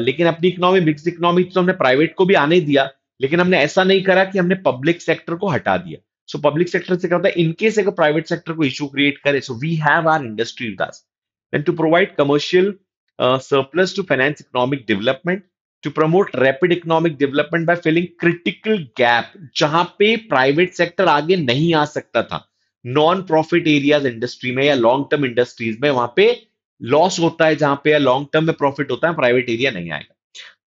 लेकिन अपनी इकोनॉमी मिक्स इकोनॉमी तो हमने प्राइवेट को भी आने दिया लेकिन हमने ऐसा नहीं करा कि हमने पब्लिक सेक्टर को हटा दिया सो पब्लिक सेक्टर से करता है इनकेस अगर प्राइवेट सेक्टर को इश्यू क्रिएट करे so we have our industry then to provide commercial surplus to finance economic development to promote rapid economic development by filling critical gap जहां पे प्राइवेट सेक्टर आगे नहीं आ सकता था नॉन प्रॉफिट एरियाज इंडस्ट्री में या लॉन्ग टर्म इंडस्ट्रीज में वहां पे लॉस होता है जहां पे लॉन्ग टर्म में प्रॉफिट होता है प्राइवेट एरिया नहीं आएगा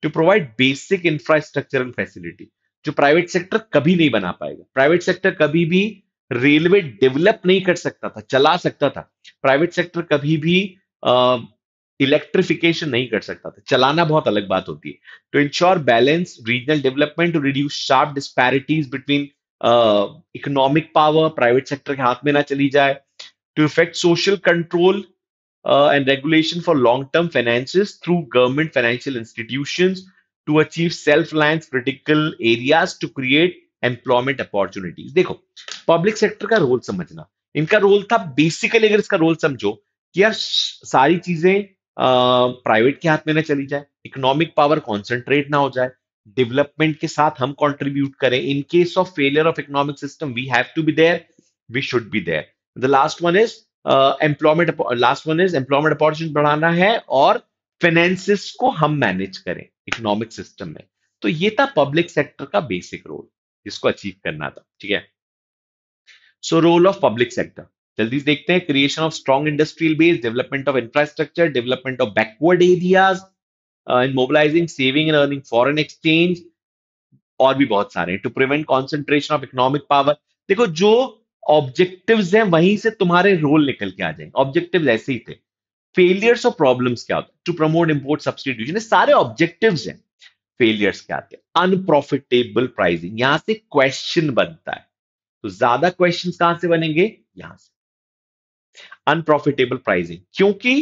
to provide basic infrastructure and facility जो प्राइवेट सेक्टर कभी नहीं बना पाएगा प्राइवेट सेक्टर कभी भी रेलवे डेवलप नहीं कर सकता था चला सकता था प्राइवेट सेक्टर कभी भी इलेक्ट्रिफिकेशन नहीं कर सकता था चलाना बहुत अलग बात होती है to ensure balance regional development to reduce sharp disparities between economic power private sector के हाथ में ना चली जाए to effect social control uh, and regulation for long-term finances through government financial institutions to achieve self-reliance critical areas to create employment opportunities देखो public sector का role समझना इनका role था basically अगर इसका role समझो कि यार सारी चीजें प्राइवेट के हाथ में ना चली जाए इकोनॉमिक पावर कॉन्सेंट्रेट ना हो जाए डेवलपमेंट के साथ हम कॉन्ट्रीब्यूट करें in case of failure of economic system we have to be there we should be there the last one is employment last one is employment opportunity बढ़ाना है और फाइनेंसिस को हम मैनेज करें इकोनॉमिक सिस्टम में तो ये था पब्लिक सेक्टर का बेसिक रोल जिसको अचीव करना था ठीक है so role of public sector जल्दी देखते हैं creation of strong industrial base development of infrastructure development of backward areas in mobilising saving and earning foreign exchange और भी बहुत सारे to prevent concentration of economic power देखो जो ऑब्जेक्टिव्स हैं वहीं से तुम्हारे रोल निकल के आ जाएंगे ऑब्जेक्टिव्स ऐसे ही थे फेलियर्स और प्रॉब्लम्स क्या होते है टू प्रमोट इंपोर्ट सब्सटीट्यूशन सारे ऑब्जेक्टिव्स हैं फेलियर्स क्या आते हैं अनप्रॉफिटेबल प्राइसिंग यहां से क्वेश्चन बनता है तो ज्यादा क्वेश्चन कहां से बनेंगे यहां से अनप्रॉफिटेबल प्राइसिंग क्योंकि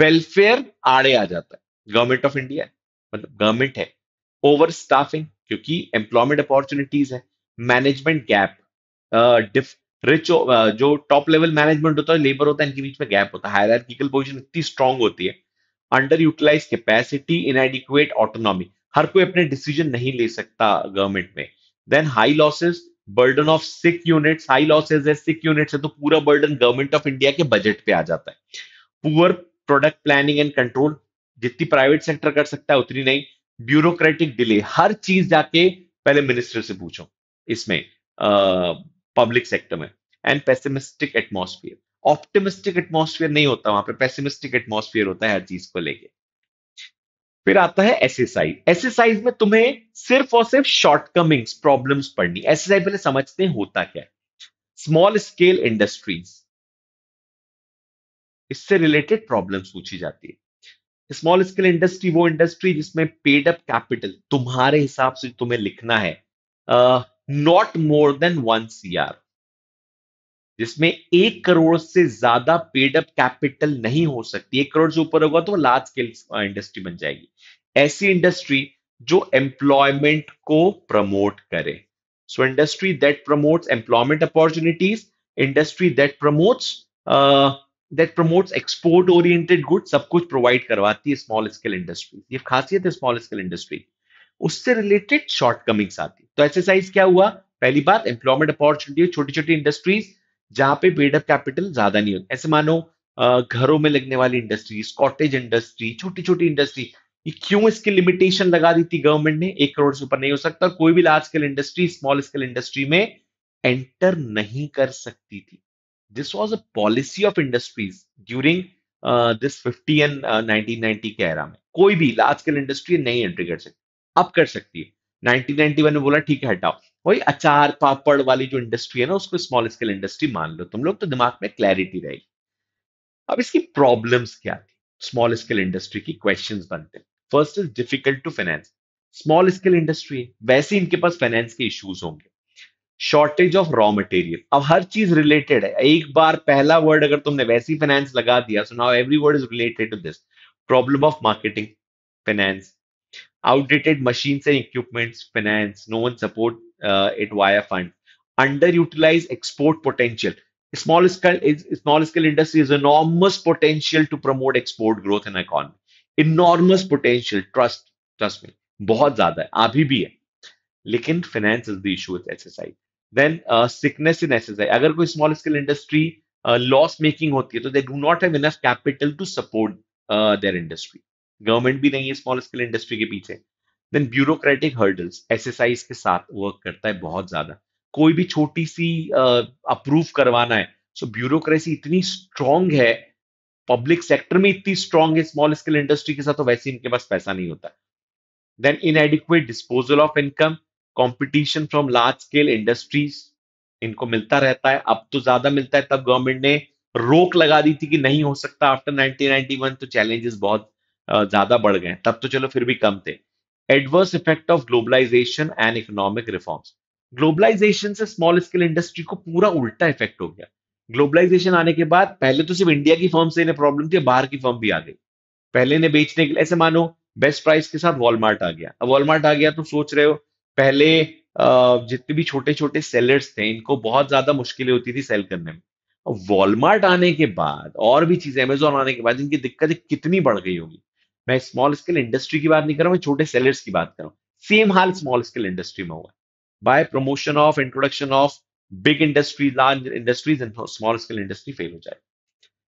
वेलफेयर आड़े आ जाता है गवर्नमेंट ऑफ इंडिया मतलब गवर्नमेंट है ओवर स्टाफिंग क्योंकि एम्प्लॉयमेंट अपॉर्चुनिटीज है मैनेजमेंट गैप रिच uh, जो टॉप लेवल मैनेजमेंट होता है लेबर होता है इनके बीच में गैप होता है हायरिकल पोजिशन इतनी स्ट्रांग होती है under utilise capacity inadequate autonomy हर कोई अपने डिसीजन नहीं ले सकता गवर्नमेंट में then high losses burden of sick units high losses है सिक यूनिट्स है तो पूरा बर्डन गवर्नमेंट ऑफ इंडिया के बजट पे आ जाता है poor product planning and control जितनी प्राइवेट सेक्टर कर सकता है उतनी नहीं ब्यूरोक्रेटिक डिले हर चीज जाके पहले मिनिस्टर से पूछो इसमें uh, पब्लिक सेक्टर में and pessimistic atmosphere optimistic atmosphere नहीं होता वहां पे पेसिमिस्टिक एटमोस्फियर होता है हर चीज को लेके फिर आता है एक्सरसाइज एक्सरसाइज में तुम्हें सिर्फ और सिर्फ शॉर्टकमिंग्स प्रॉब्लम्स पढ़नी एक्सरसाइज पहले समझते हैं होता क्या है स्मॉल स्केल इंडस्ट्रीज इससे रिलेटेड प्रॉब्लम पूछी जाती है स्मॉल स्केल इंडस्ट्री वो इंडस्ट्री जिसमें पेड अप कैपिटल तुम्हारे हिसाब से तुम्हें लिखना है not more than one CR जिसमें एक करोड़ से ज्यादा पेड अप कैपिटल नहीं हो सकती एक करोड़ से ऊपर होगा तो लार्ज स्केल इंडस्ट्री बन जाएगी ऐसी इंडस्ट्री जो एम्प्लॉयमेंट को प्रमोट करे so industry that promotes employment opportunities industry that promotes that promotes export oriented good सब कुछ प्रोवाइड करवाती है स्मॉल स्केल इंडस्ट्री ये खासियत है स्मॉल स्केल इंडस्ट्री उससे रिलेटेड शॉर्टकमिंग्स आती तो एक्सरसाइज क्या हुआ पहली बात एम्प्लॉयमेंट अपॉर्चुनिटी छोटी छोटी इंडस्ट्रीज जहां पे बिल्डअप कैपिटल ज्यादा नहीं होता ऐसे मानो घरों में लगने वाली इंडस्ट्रीज कॉटेज इंडस्ट्री छोटी छोटी इंडस्ट्री ये क्यों इसकी लिमिटेशन लगा दी थी गवर्नमेंट ने एक करोड़ से ऊपर नहीं हो सकता कोई भी large scale industry small scale industry में एंटर नहीं कर सकती थी this was a policy of industries during this fifty and nineteen ninety के एरा में कोई भी लार्ज स्केल इंडस्ट्री नहीं एंट्री कर सकती अब कर सकती है 1991 में बोला ठीक है हटाओ वही अचार पापड़ वाली जो इंडस्ट्री है ना उसको स्मॉल स्केल इंडस्ट्री मान लो तुम लोग तो दिमाग में क्लैरिटी रहेगी अब इसकी प्रॉब्लम्स क्या थी स्मॉल स्केल इंडस्ट्री की क्वेश्चन बनते हैं first is difficult to finance small scale industry है वैसे इनके पास फाइनेंस के इश्यूज होंगे शॉर्टेज ऑफ रॉ मटेरियल अब हर चीज रिलेटेड है एक बार पहला वर्ड अगर तुमने वैसे ही फाइनेंस लगा दिया so now every word is related to this problem of marketing finance outdated machines and equipments finance no one support uh, it via fund underutilized export potential small scale small scale industry is enormous potential to promote export growth in economy enormous potential trust trust me बहुत ज्यादा है अभी भी है लेकिन finance is the issue with SSI then sickness in SSI अगर कोई small scale industry loss making होती है तो they do not have enough capital to support their industry government भी नहीं है स्मॉल स्केल इंडस्ट्री के पीछे देन ब्यूरोक्रेटिक हर्डल्स एसएसआईज के साथ वर्क करता है बहुत ज्यादा कोई भी छोटी सी अप्रूव uh, करवाना है सो so, ब्यूरोक्रेसी इतनी स्ट्रांग है पब्लिक सेक्टर में इतनी स्ट्रांग है स्मॉल स्केल इंडस्ट्री के साथ तो वैसे इनके पास पैसा नहीं होता then inadequate disposal of income competition from large scale industries इनको मिलता रहता है अब तो ज्यादा मिलता है तब गवर्नमेंट ने रोक लगा दी थी कि नहीं हो सकता आफ्टर 1991 तो चैलेंजेस बहुत ज्यादा बढ़ गए तब तो चलो फिर भी कम थे adverse effect of globalization and economic reforms globalization से स्मॉल स्केल इंडस्ट्री को पूरा उल्टा इफेक्ट हो गया ग्लोबलाइजेशन आने के बाद पहले तो सिर्फ इंडिया की फर्म से इन्हें प्रॉब्लम थी बाहर की फर्म भी आ गई पहले इन्हें बेचने के लिए ऐसे मानो बेस्ट प्राइस के साथ वॉलमार्ट आ गया अब वॉलमार्ट आ गया तो सोच रहे हो पहले जितने भी छोटे छोटे सेलर्स थे इनको बहुत ज्यादा मुश्किलें होती थी सेल करने में वॉलमार्ट आने के बाद और भी चीजें अमेजोन आने के बाद इनकी दिक्कतें कितनी बढ़ गई होगी मैं स्मॉल स्केल इंडस्ट्री की बात नहीं कर रहा हूँ छोटे सेलर्स की बात कर रहा हूँ सेम हाल स्मॉल स्केल इंडस्ट्री में हुआ by promotion of introduction of big industry large industries and small scale industry fail हो जाए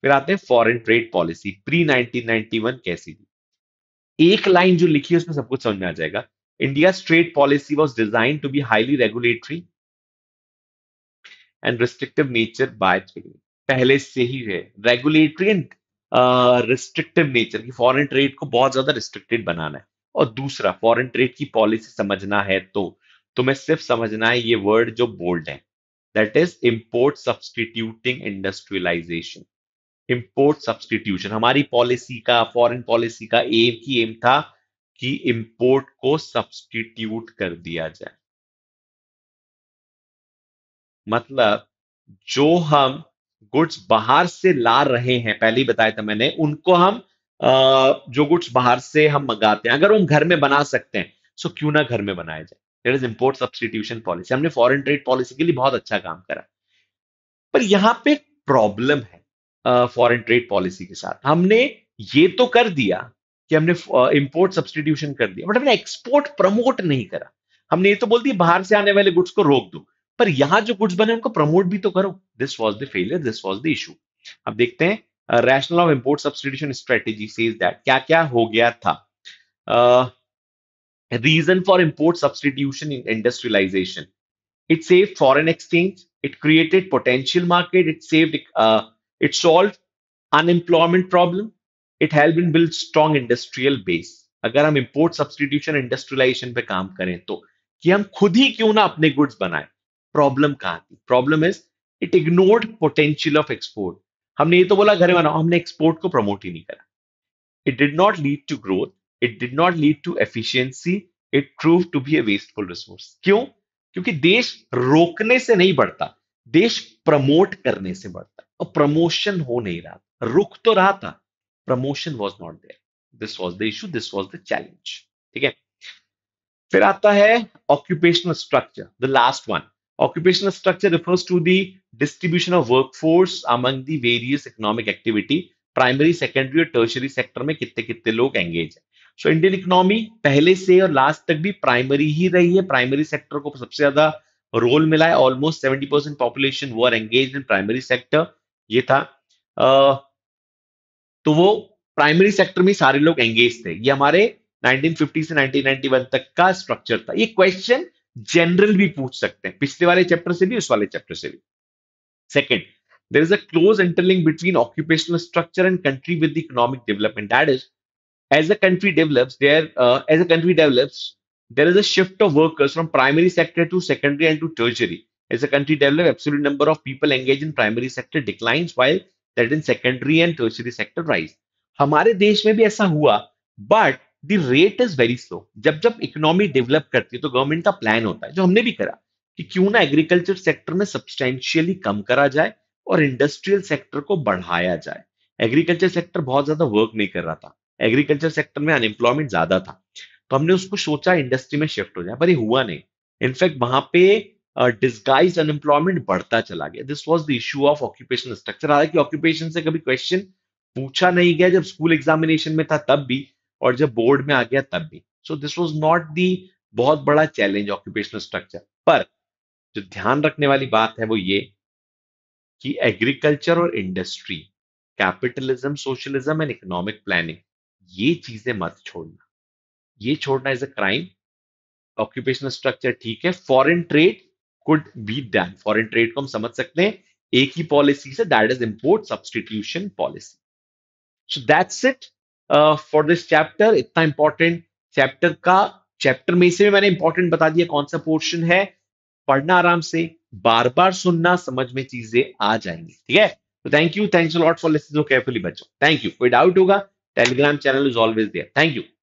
फिर आते हैं फॉरेन ट्रेड पॉलिसी प्री 1991 कैसी थी एक लाइन जो लिखी है उसमें सब कुछ समझ में आ जाएगा India trade policy was design to be highly regulatory and restrictive nature by पहले से ही है रेगुलेटरी एंड रिस्ट्रिक्टिव नेचर की फॉरेन ट्रेड को बहुत ज्यादा रिस्ट्रिक्टेड बनाना है और दूसरा फॉरेन ट्रेड की पॉलिसी समझना है तो तुम्हें सिर्फ समझना है ये वर्ड जो बोल्ड है that is import substituting industrialization import substitution हमारी पॉलिसी का फॉरेन पॉलिसी का एम की एम था कि इम्पोर्ट को सब्सटीट्यूट कर दिया जाए मतलब जो हम गुड्स बाहर से ला रहे हैं पहले ही बताया था मैंने उनको हम जो गुड्स बाहर से हम मंगाते हैं अगर हम घर में बना सकते हैं सो क्यों ना घर में बनाया जाए there is import substitution policy हमने फॉरेन ट्रेड पॉलिसी के लिए बहुत अच्छा काम करा पर यहाँ पे प्रॉब्लम है फॉरेन ट्रेड पॉलिसी के साथ हमने ये तो कर दिया कि हमने इम्पोर्ट सब्सटीट्यूशन कर दिया बट हमने एक्सपोर्ट प्रमोट नहीं करा हमने ये तो बोल दिया बाहर से आने वाले गुड्स को रोक दो पर यहां जो गुड्स बने उनको प्रमोट भी तो करो this was the failure this was the issue अब देखते हैं rational of import substitution strategy sees क्या क्या हो गया था reason for import substitution in industrialization it save foreign exchange it created potential market it save it solve unemployment problem it help in build strong industrial base अगर हम इंपोर्ट सब्सटीट्यूशन इंडस्ट्रियलाइजेशन पे काम करें तो कि हम खुद ही क्यों ना अपने गुड्स बनाए प्रॉब्लम कहां थी problem is it ignored potential of export हमने ये तो बोला घर बनाओ हमने एक्सपोर्ट को प्रमोट ही नहीं करा it did not lead to growth it did not lead to efficiency it prove to be a wasteful resource क्यों क्योंकि देश रोकने से नहीं बढ़ता देश प्रमोट करने से बढ़ता और प्रमोशन हो नहीं रहा रुक तो रहा था promotion was not there this was the issue this was the challenge ठीक है फिर आता है occupational structure the last one Occupational structure refers to the distribution of workforce among the various economic activity primary secondary और टर्शरी सेक्टर में कितने कितने लोग एंगेज है सो इंडियन इकोनॉमी पहले से और लास्ट तक भी प्राइमरी ही रही है प्राइमरी सेक्टर को सबसे ज्यादा रोल मिला है ऑलमोस्ट सेवेंटी परसेंट पॉपुलेशन वो are engage in primary sector ये था uh, तो वो प्राइमरी सेक्टर में सारे लोग एंगेज थे ये हमारे 1950 से 1991 तक का स्ट्रक्चर था ये क्वेश्चन जनरल भी पूछ सकते हैं पिछले वाले चैप्टर से भी उस वाले चैप्टर से भी second there is a close interlink between occupational structure and country with economic development that is as a country develops there as a country develops there is a shift of workers from primary sector to secondary and to tertiary as a country develop absolute number of people engage in primary sector declines while that in secondary and tertiary sector rise हमारे देश में भी ऐसा हुआ but the rate is very slow जब जब इकोनॉमी डेवलप करती है तो गवर्नमेंट का प्लान होता है जो हमने भी करा कि क्यों ना एग्रीकल्चर सेक्टर में सब्सटेंशियली कम करा जाए और इंडस्ट्रियल सेक्टर को बढ़ाया जाए एग्रीकल्चर सेक्टर बहुत ज्यादा वर्क नहीं कर रहा था एग्रीकल्चर सेक्टर में अनएम्प्लॉयमेंट ज्यादा था तो हमने उसको सोचा इंडस्ट्री में शिफ्ट हो जाए पर ये हुआ नहीं इनफैक्ट वहां पे डिस्गाइज अनएम्प्लॉयमेंट बढ़ता चला गया this was the issue of occupation structure हालांकि ऑक्यूपेशन से कभी क्वेश्चन पूछा नहीं गया जब स्कूल एग्जामिनेशन में था तब भी और जब बोर्ड में आ गया तब भी so this was not the बहुत बड़ा चैलेंज ऑक्यूपेशनल स्ट्रक्चर पर जो ध्यान रखने वाली बात है वो ये कि एग्रीकल्चर और industry capitalism socialism and economic planning ये चीजें मत छोड़ना ये छोड़ना is a crime occupational structure ठीक है foreign trade could be done foreign trade को हम समझ सकते हैं एक ही पॉलिसी से that is import substitution policy so that's it for this chapter इतना इंपॉर्टेंट चैप्टर का चैप्टर में से भी मैंने इंपॉर्टेंट बता दिया कौन सा पोर्शन है पढ़ना आराम से बार बार सुनना समझ में चीजें आ जाएंगी ठीक है तो thank you thanks lot for listening carefully बच्चों थैंक यू कोई डाउट होगा Telegram channel is always there thank you